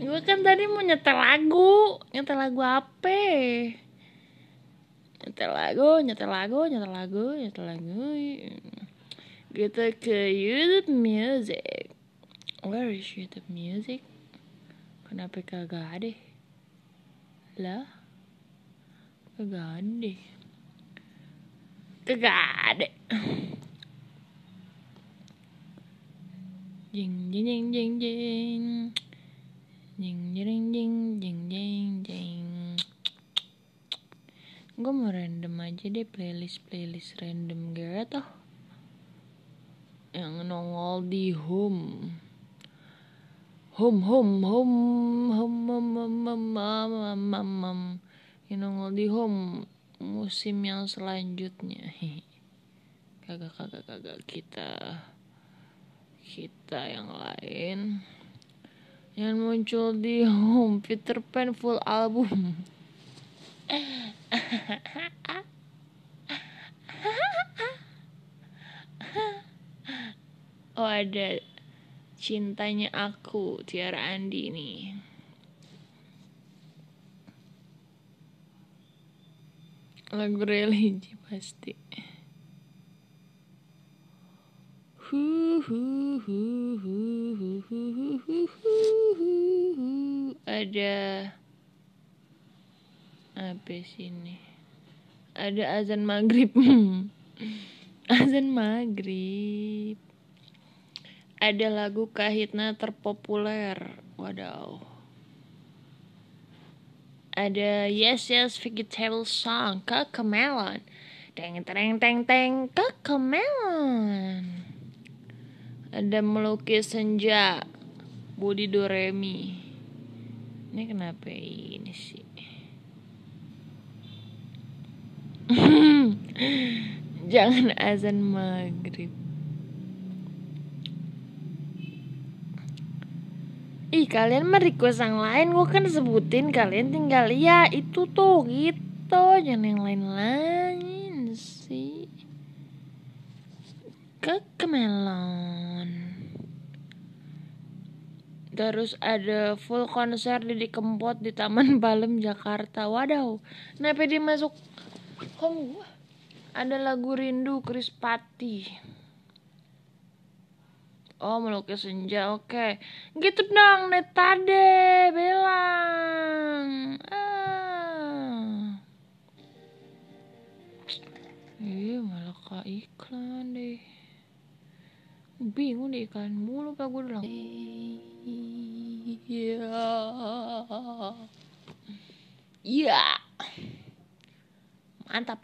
gue kan tadi mau nyetel lagu nyetel lagu apa nyetel lagu nyetel lagu nyetel lagu nyetel lagu kita gitu ke YouTube Music where is YouTube Music kenapa kagak ada lah kagak ada kagak ada jing jing jing jing jing jing jing jing jing jing jing gue mau random aja deh playlist playlist random gitu yang nongol di home home home home home home home home home home home yang nongol di home musim yang selanjutnya kagak kagak kagak kita kita yang lain yang muncul di Home Peter Pan full album. oh ada cintanya aku Tiara Andi nih. Lagu religi pasti. ada apa sini ada azan maghrib azan maghrib ada lagu kahitna terpopuler wadaw ada yes yes vegetable song kekemelon teng teng teng teng kemelon ada melukis senja Budi Doremi ini kenapa ini sih jangan azan maghrib Ih kalian mah request yang lain Gue kan sebutin kalian tinggal ya itu tuh gitu Jangan yang lain-lain sih Kekemelan terus ada full konser di Kempot di Taman balem Jakarta wadaw nah di masuk home gua ada lagu rindu Chris Patti Oh melukis senja oke okay. gitu dong netade bilang ah. Ih malah ke iklan deh bingung deh kan mulu pak gue udah iya iya mantap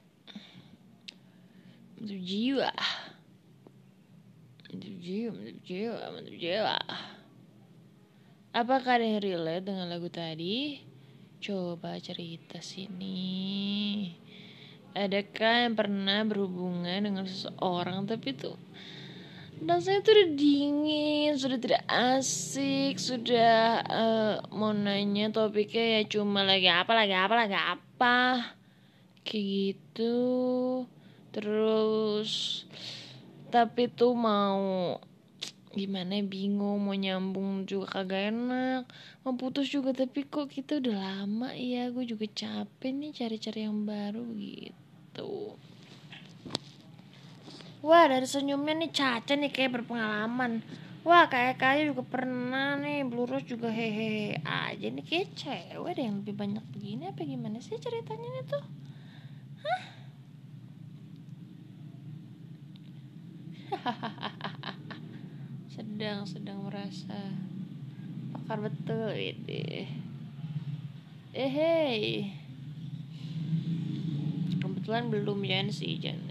mantap jiwa mantap jiwa mantap jiwa mantap jiwa apakah ada yang relate dengan lagu tadi coba cerita sini adakah yang pernah berhubungan dengan seseorang tapi tuh rasanya tuh udah dingin, sudah tidak asik, sudah uh, mau nanya topiknya ya cuma lagi apa, lagi apa, lagi apa, kayak gitu. Terus, tapi tuh mau gimana ya, bingung mau nyambung juga kagak enak mau putus juga tapi kok kita udah lama ya gue juga capek nih cari-cari yang baru gitu Wah dari senyumnya nih Caca nih kayak berpengalaman Wah kayak kayak juga pernah nih Blurus juga hehehe aja nih kayak cewek deh yang lebih banyak begini apa gimana sih ceritanya nih tuh Hah? sedang sedang merasa pakar betul ini eh hey kebetulan belum ya sih jen.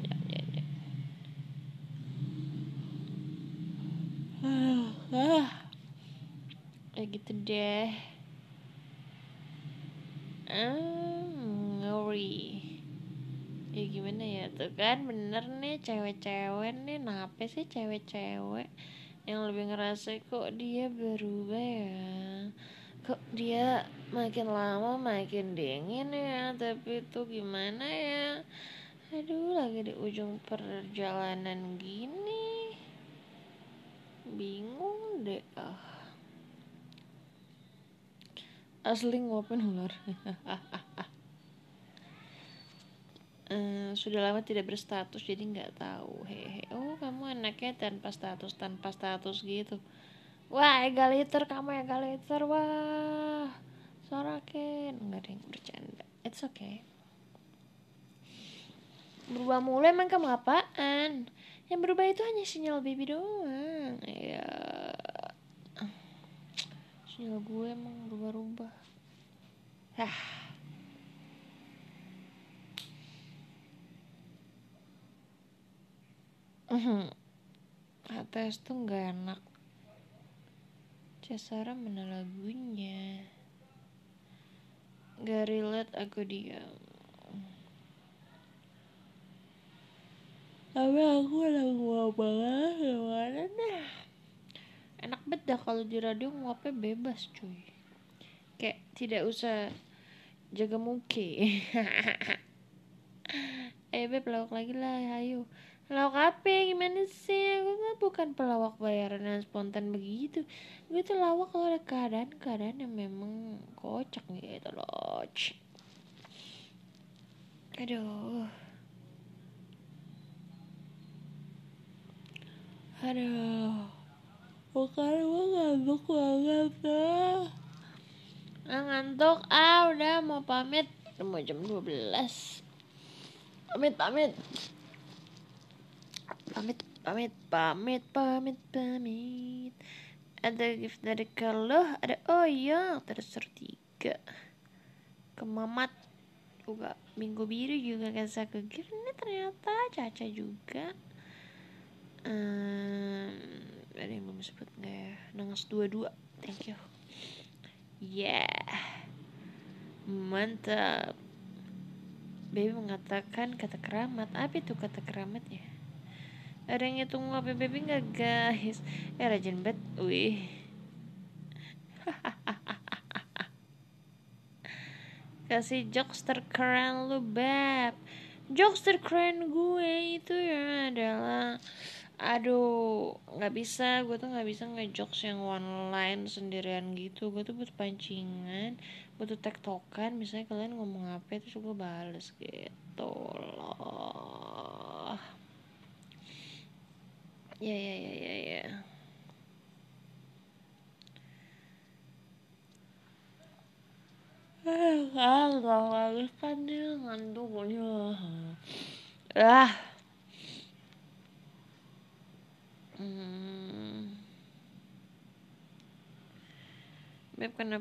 Ah, ah. kayak gitu deh hmm, ngeri ya gimana ya tuh kan bener nih cewek-cewek nih nape sih cewek-cewek yang lebih ngerasa kok dia berubah ya kok dia makin lama makin dingin ya tapi tuh gimana ya aduh lagi di ujung perjalanan gini bingung deh ah. asli ngopin ular Uh, sudah lama tidak berstatus jadi nggak tahu hehe oh kamu anaknya tanpa status tanpa status gitu wah egaliter kamu egaliter wah sorakin nggak ada yang bercanda it's okay berubah mulu emang kamu apaan yang berubah itu hanya sinyal baby doang. Ya. Sinyal gue emang berubah-ubah. Hah. Hmm. Atas tuh nggak enak. Cesara mana lagunya? Gak relate aku diam. tapi aku udah mau banget gimana dah enak banget dah kalau di radio nguapnya bebas cuy kayak tidak usah jaga muke eh beb pelawak lagi lah ayo pelawak apa gimana sih aku mah bukan pelawak bayaran yang spontan begitu gue tuh lawak kalau ada keadaan-keadaan yang memang kocak gitu loh aduh aduh bukan gue ngantuk banget ah ngantuk ah udah mau pamit udah mau jam 12 pamit pamit pamit pamit pamit pamit pamit ada gift dari Keluh ada oh iya tersor tiga kemamat juga minggu biru juga kan gift ini ternyata caca juga um, ada yang belum sebut nggak ya nangas dua dua thank you yeah mantap baby mengatakan kata keramat apa itu kata keramat ya ada yang itu apa baby nggak guys eh rajin bet wih kasih jokster keren lu beb jokster keren gue itu ya adalah aduh nggak bisa gue tuh nggak bisa ngejokes yang one line sendirian gitu gue tuh butuh pancingan butuh tektokan misalnya kalian ngomong apa itu gue bales gitu loh ya ya ya, ya.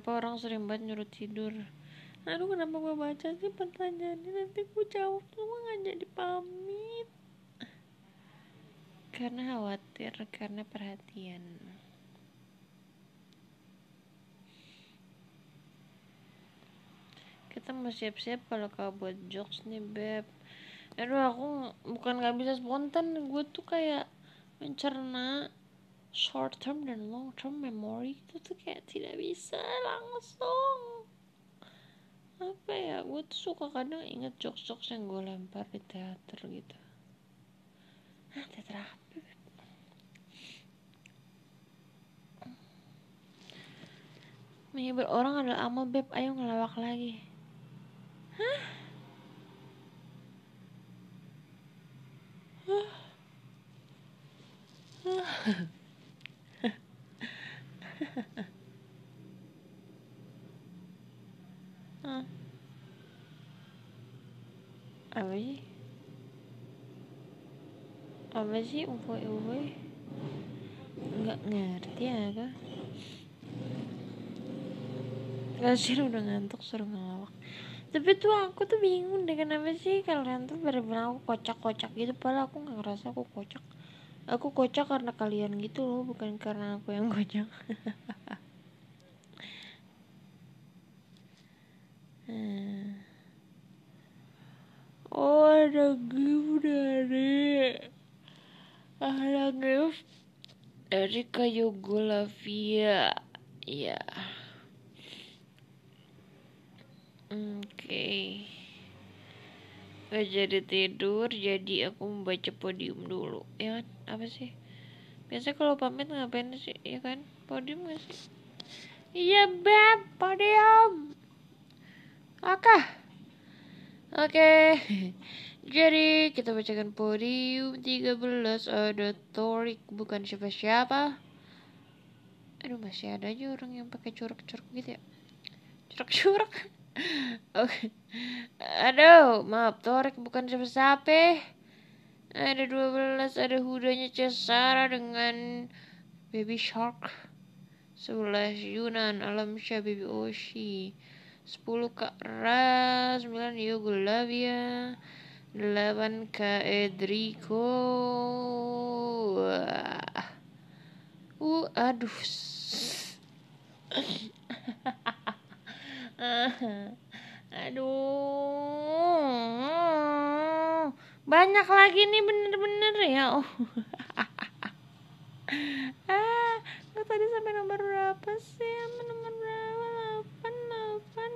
kenapa orang sering banget nyuruh tidur aduh kenapa gue baca sih pertanyaannya nanti gue jawab cuma ngajak jadi pamit karena khawatir karena perhatian kita mau siap-siap kalau kau buat jokes nih beb aduh aku bukan gak bisa spontan gue tuh kayak mencerna short term dan long term memory itu tuh kayak tidak bisa langsung apa ya gue tuh suka kadang inget jokes-jokes yang gue lempar di teater gitu ah teater apa menghibur orang adalah amal beb ayo ngelawak lagi hah huh? ah. Apa sih? Apa sih ufoy ufoy? Nggak ngerti ya kak? Kasir udah ngantuk suruh ngelawak tapi tuh aku tuh bingung dengan apa sih kalian tuh pada bener aku kocak-kocak gitu padahal aku nggak ngerasa aku kocak aku kocak karena kalian gitu loh bukan karena aku yang kocak hmm. oh ada gift dari ada gift dari kayu gulafia ya yeah. oke okay. Gak jadi tidur jadi aku membaca podium dulu ya kan apa sih biasanya kalau pamit ngapain sih ya kan podium gak sih iya beb podium oke oke jadi kita bacakan podium 13 ada Torik bukan siapa-siapa aduh masih ada aja orang yang pakai curuk-curuk gitu ya curuk-curuk Oke. Aduh, maaf Torek bukan siapa-siapa. Ada 12 ada hudanya Cesara dengan Baby Shark. 11 Yunan Alam Syah Baby Oshi. 10 Kak Ra, 9 Yugoslavia. 8 Kak Edrico. Uh, aduh. Ha ha ha. aduh banyak lagi nih bener-bener ya oh ah gue tadi sampai nomor berapa sih sampai nomor berapa delapan delapan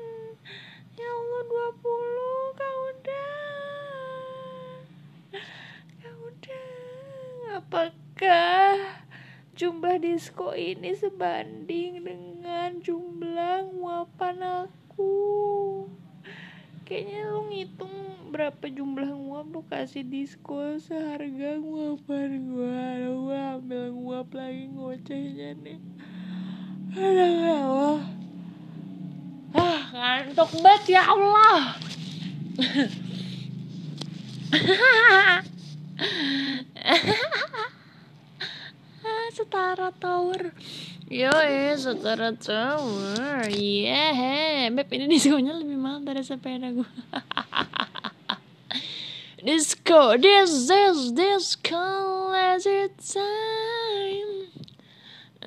ya allah dua puluh kau udah kau udah apakah Jumlah disco ini sebanding dengan jumlah nguapan aku. Kayaknya lu ngitung berapa jumlah nguap lu kasih disko seharga nguapan gua. Lu ambil nguap lagi ngocehnya nih. Aduh, ya Allah. Ah, ngantuk banget ya Allah. setara tower yo eh setara tower yeah iya, beb ini diskonnya lebih mahal dari sepeda gue disco this this disco it's time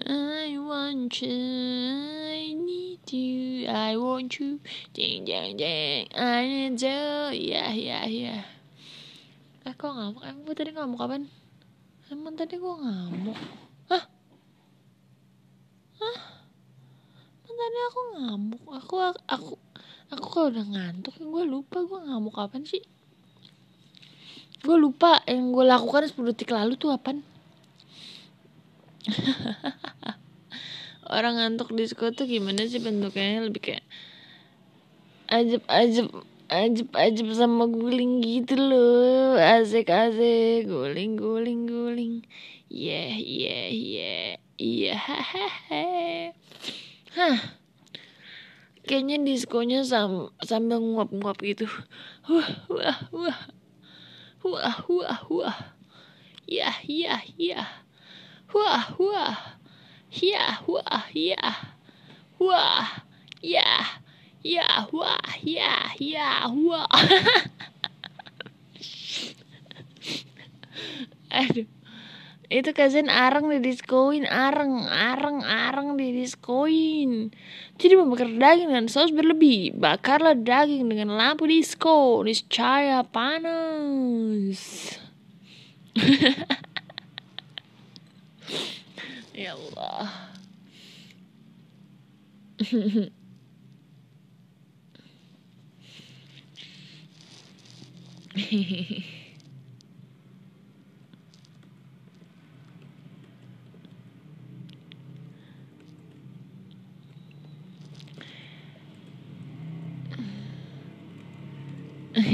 I want you, I need you, I want you, ding ding ding, I need you, yeah yeah yeah. Eh kok ngamuk? Emang tadi ngamuk kapan? Emang tadi gue ngamuk. Kan tadi aku ngamuk aku aku aku kalau udah ngantuk gue lupa gue ngamuk kapan sih gue lupa yang gue lakukan 10 detik lalu tuh apa? orang ngantuk di sekolah tuh gimana sih bentuknya lebih kayak ajib ajib ajib ajib sama guling gitu loh asik asik guling guling guling yeah yeah yeah Iya, hehehe. Hah. Kayaknya diskonya sam sambil nguap-nguap gitu. Wah, wah, wah. Wah, wah, wah. Ya, ya, ya. Wah, wah. ya, wah, ya. Wah, ya, ya, wah, ya, ya, wah. Aduh itu kasihan arang di diskoin arang arang arang di diskoin jadi membakar daging dengan saus berlebih bakarlah daging dengan lampu disko niscaya panas ya Allah hehehe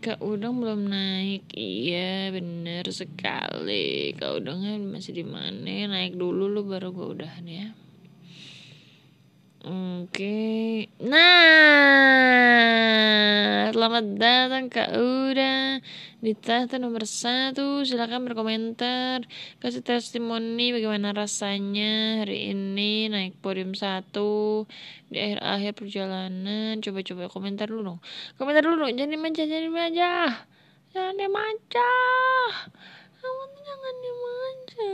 Kak Udang belum naik. Iya, bener sekali. Kak Udangnya masih di mana? Naik dulu lu baru udah nih ya. Oke. Nah, selamat datang Kak Udang di tahta nomor satu silahkan berkomentar kasih testimoni bagaimana rasanya hari ini naik podium satu di akhir-akhir perjalanan coba-coba komentar dulu dong komentar dulu dong jangan dimanja jangan dimanja jangan dimanja kamu jangan dimanja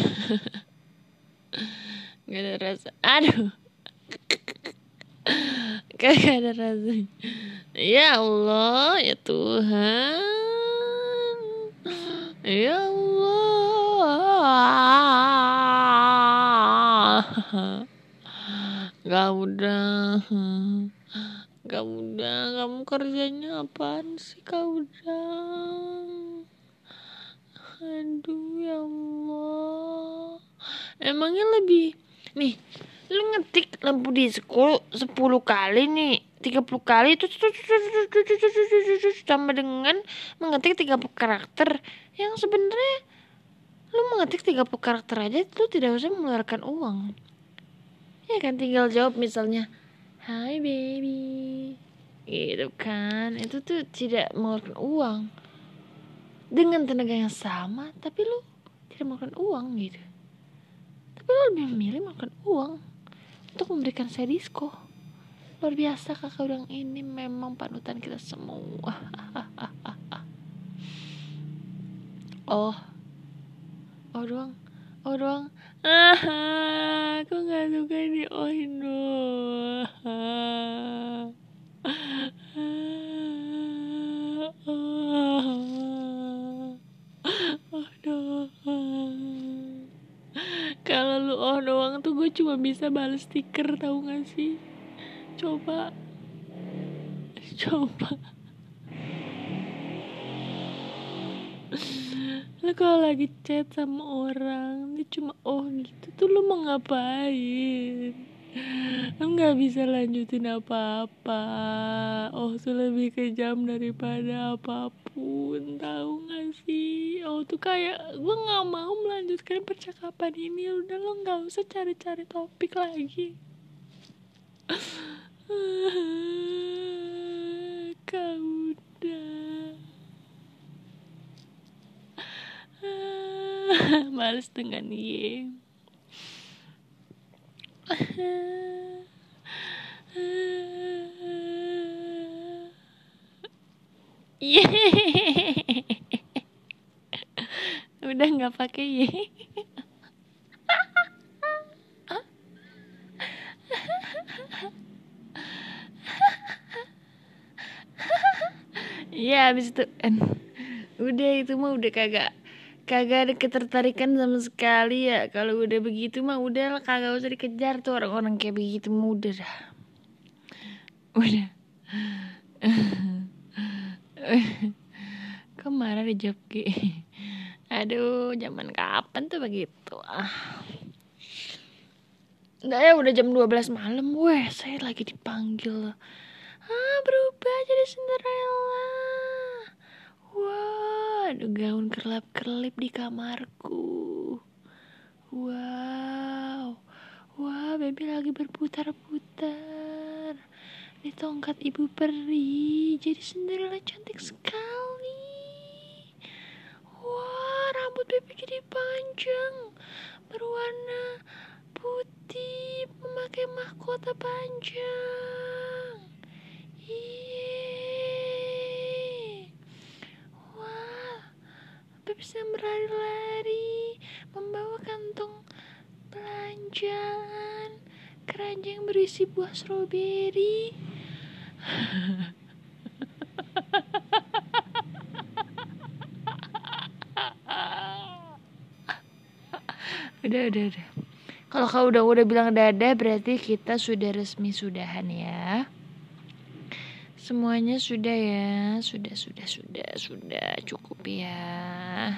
Ha ha ha. Gak ada rasa. Aduh. Gak ada rasa. Ya Allah, ya Tuhan. Ya Allah. Gak udah, Gak mudah. Kamu kerjanya apaan sih kau udah? Aduh ya Allah. Emangnya lebih nih lu ngetik lampu di sekolah 10 kali nih 30 kali itu sama dengan mengetik 30 karakter yang sebenarnya lu mengetik 30 karakter aja itu tidak usah mengeluarkan uang ya kan tinggal jawab misalnya hi baby gitu kan itu tuh tidak mengeluarkan uang dengan tenaga yang sama tapi lu tidak mengeluarkan uang gitu lo lebih memilih makan uang untuk memberikan saya disco Luar biasa kakak udang ini memang panutan kita semua. oh, oh doang, oh doang. aku nggak suka di oh doang. oh. kalau lu oh doang tuh gue cuma bisa balas stiker tau gak sih coba coba lu kalau lagi chat sama orang dia cuma oh gitu tuh lu mau ngapain Aku nggak bisa lanjutin apa-apa oh tuh lebih kejam daripada apapun tahu nggak sih oh tuh kayak gue nggak mau melanjutkan percakapan ini udah lo nggak usah cari-cari topik lagi kau udah males dengan ye Yeay. Udah nggak pakai ye. ya abis itu udah itu mah udah kagak kagak ada ketertarikan sama sekali ya kalau udah begitu mah udah lah kagak usah dikejar tuh orang-orang kayak begitu muda dah udah kemarin dijawab ki aduh zaman kapan tuh begitu ah nggak ya udah jam 12 malam gue saya lagi dipanggil ah berubah jadi Cinderella wow ada gaun kerlap-kerlip di kamarku. Wow. Wah, baby lagi berputar-putar. di tongkat ibu peri. Jadi Cinderella cantik sekali. Wah, rambut baby jadi panjang. Berwarna putih. Memakai mahkota panjang. Iya. Yeah. bisa berlari-lari membawa kantong belanjaan keranjang berisi buah stroberi udah udah udah kalau kau udah udah bilang dadah berarti kita sudah resmi sudahan ya semuanya sudah ya sudah sudah sudah sudah cukup ya Nah,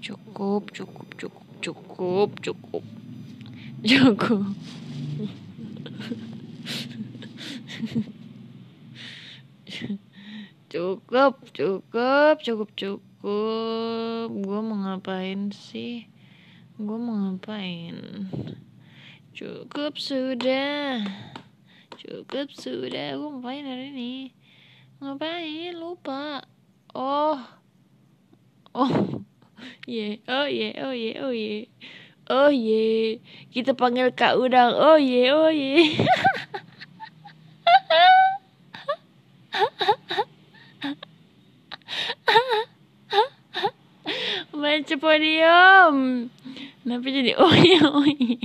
cukup cukup cukup cukup cukup cukup cukup cukup cukup cukup cukup gue mau ngapain sih gue mau ngapain cukup sudah cukup sudah gue ngapain hari ini ngapain lupa oh Oh, ye, oh ye, oh ye, oh ye, oh ye. Kita panggil Kak Udang. Oh ye, oh ye. Baca podium. Kenapa jadi oh ye, oh ye.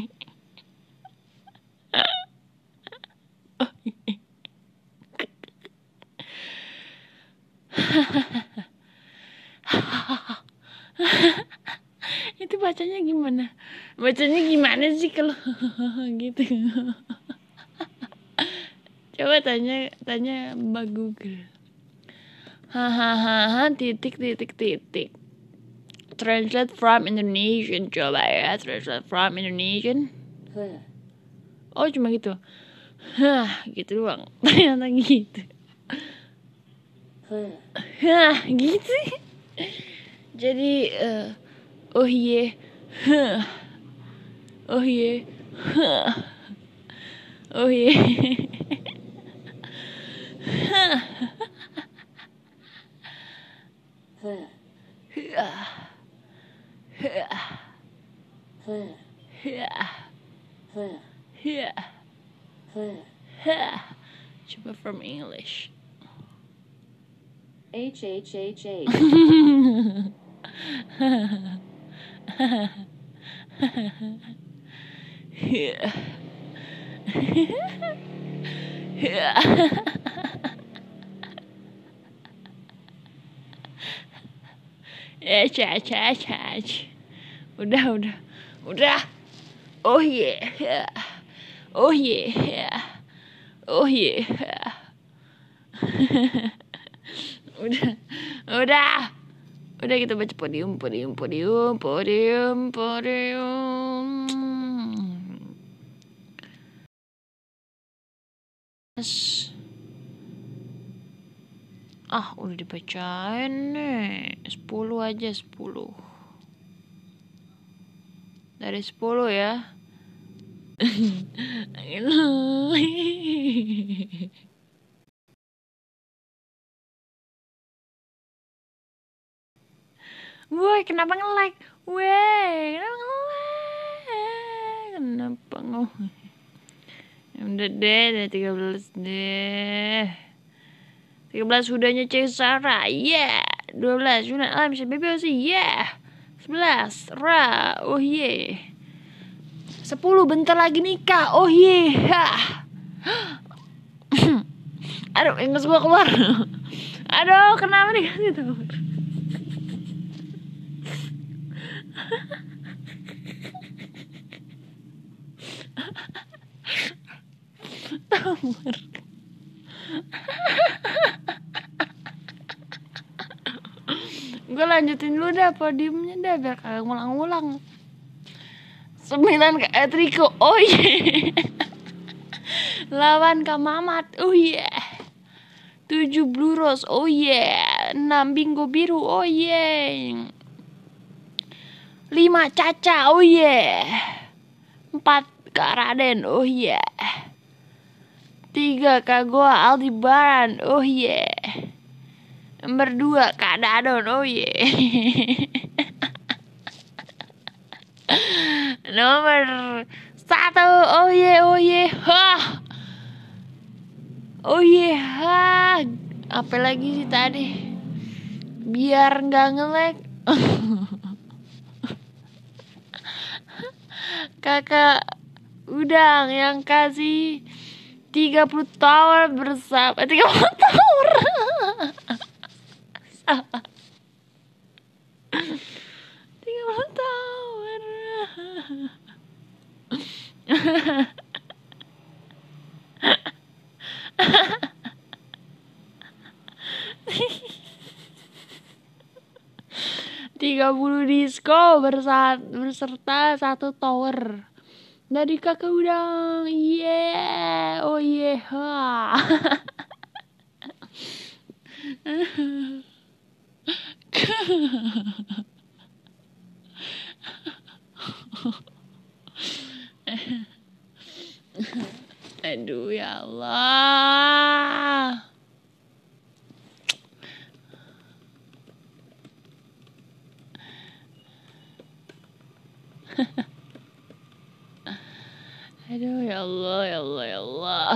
oh hahaha. itu bacanya gimana bacanya gimana sih kalau gitu coba tanya tanya mbak Google hahaha titik titik titik translate from Indonesian coba ya translate from Indonesian oh cuma gitu hah gitu doang ternyata gitu hah gitu jadi uh, oh yeah huh. oh yeah huh. oh yeah Chupa from English. H H H H. yeah. yeah. ya udah udah udah oh yeah oh yeah, oh yeah. udah udah udah kita gitu baca podium podium podium podium podium ah udah dibacain nih sepuluh aja sepuluh dari sepuluh ya woi kenapa nge-like woi kenapa nge-like kenapa nge ya udah deh udah 13 deh 13 sudahnya Cesara Sara. yeah. 12 Yuna Alam bisa Osi sih. yeah. 11 Ra oh ye yeah. 10 bentar lagi nikah oh ye yeah. aduh ingus gua keluar aduh kenapa nih dikasih tahu kamar gue lanjutin dulu dah podiumnya dah biar kagak ngulang-ngulang. Sembilan ke Etriko, eh, oh iya. Yeah. Lawan ke Mamat, oh iya. Yeah. Tujuh Blue Rose, oh iya. Yeah. Enam Bingo Biru, oh iya. Yeah. Lima Caca, oh iya. Yeah. Empat Kak Raden, oh iya. Yeah tiga aldi baran oh yeah nomor dua Kak Dadon oh yeah nomor satu oh yeah oh yeah ha oh yeah ha apa lagi sih tadi biar nggak ngelek kakak udang yang kasih 30 tower bersama 30 tower 30 tower Tiga puluh disco berserta satu tower dari kakak orang yeah oh yeah ha, aduh ya Allah Ha ha. Aduh ya Allah ya Allah ya Allah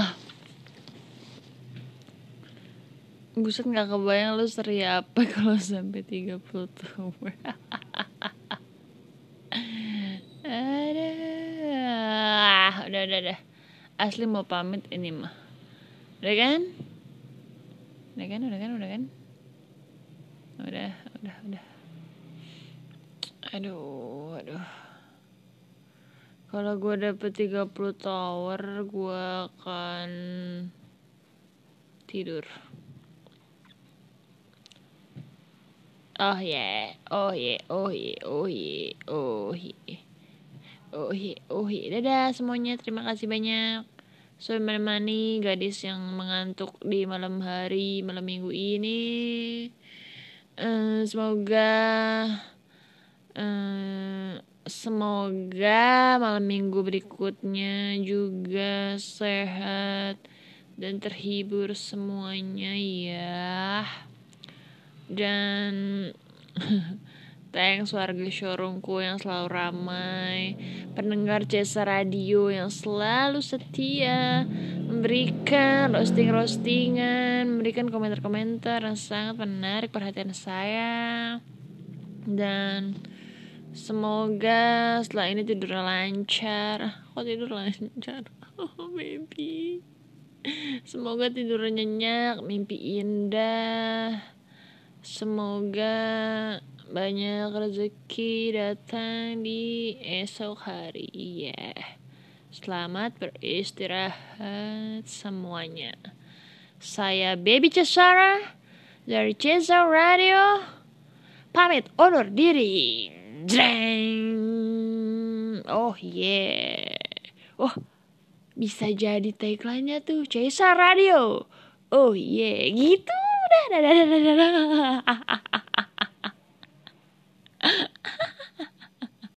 Buset nggak kebayang lu seri apa kalau sampai 30 tahun Aduh Udah udah udah Asli mau pamit ini mah Udah kan? Udah kan udah kan udah kan Udah udah udah Aduh aduh kalau gue dapet 30 tower gue akan tidur oh yeah oh yeah oh yeah oh yeah oh yeah oh yeah oh yeah dadah semuanya terima kasih banyak so menemani gadis yang mengantuk di malam hari malam minggu ini uh, semoga uh, semoga malam minggu berikutnya juga sehat dan terhibur semuanya ya dan thanks warga showroomku yang selalu ramai pendengar jasa radio yang selalu setia memberikan roasting-roastingan memberikan komentar-komentar yang sangat menarik perhatian saya dan Semoga setelah ini tidur lancar. Kok tidur lancar? Oh, baby. Semoga tidur nyenyak, mimpi indah. Semoga banyak rezeki datang di esok hari. Iya. Yeah. Selamat beristirahat semuanya. Saya Baby Cesara dari Cesar Radio. Pamit undur diri. Jreng. Oh yeah. Oh, bisa jadi tagline-nya tuh Caesar Radio. Oh yeah, gitu. Dah, dah, dah, dah, dah.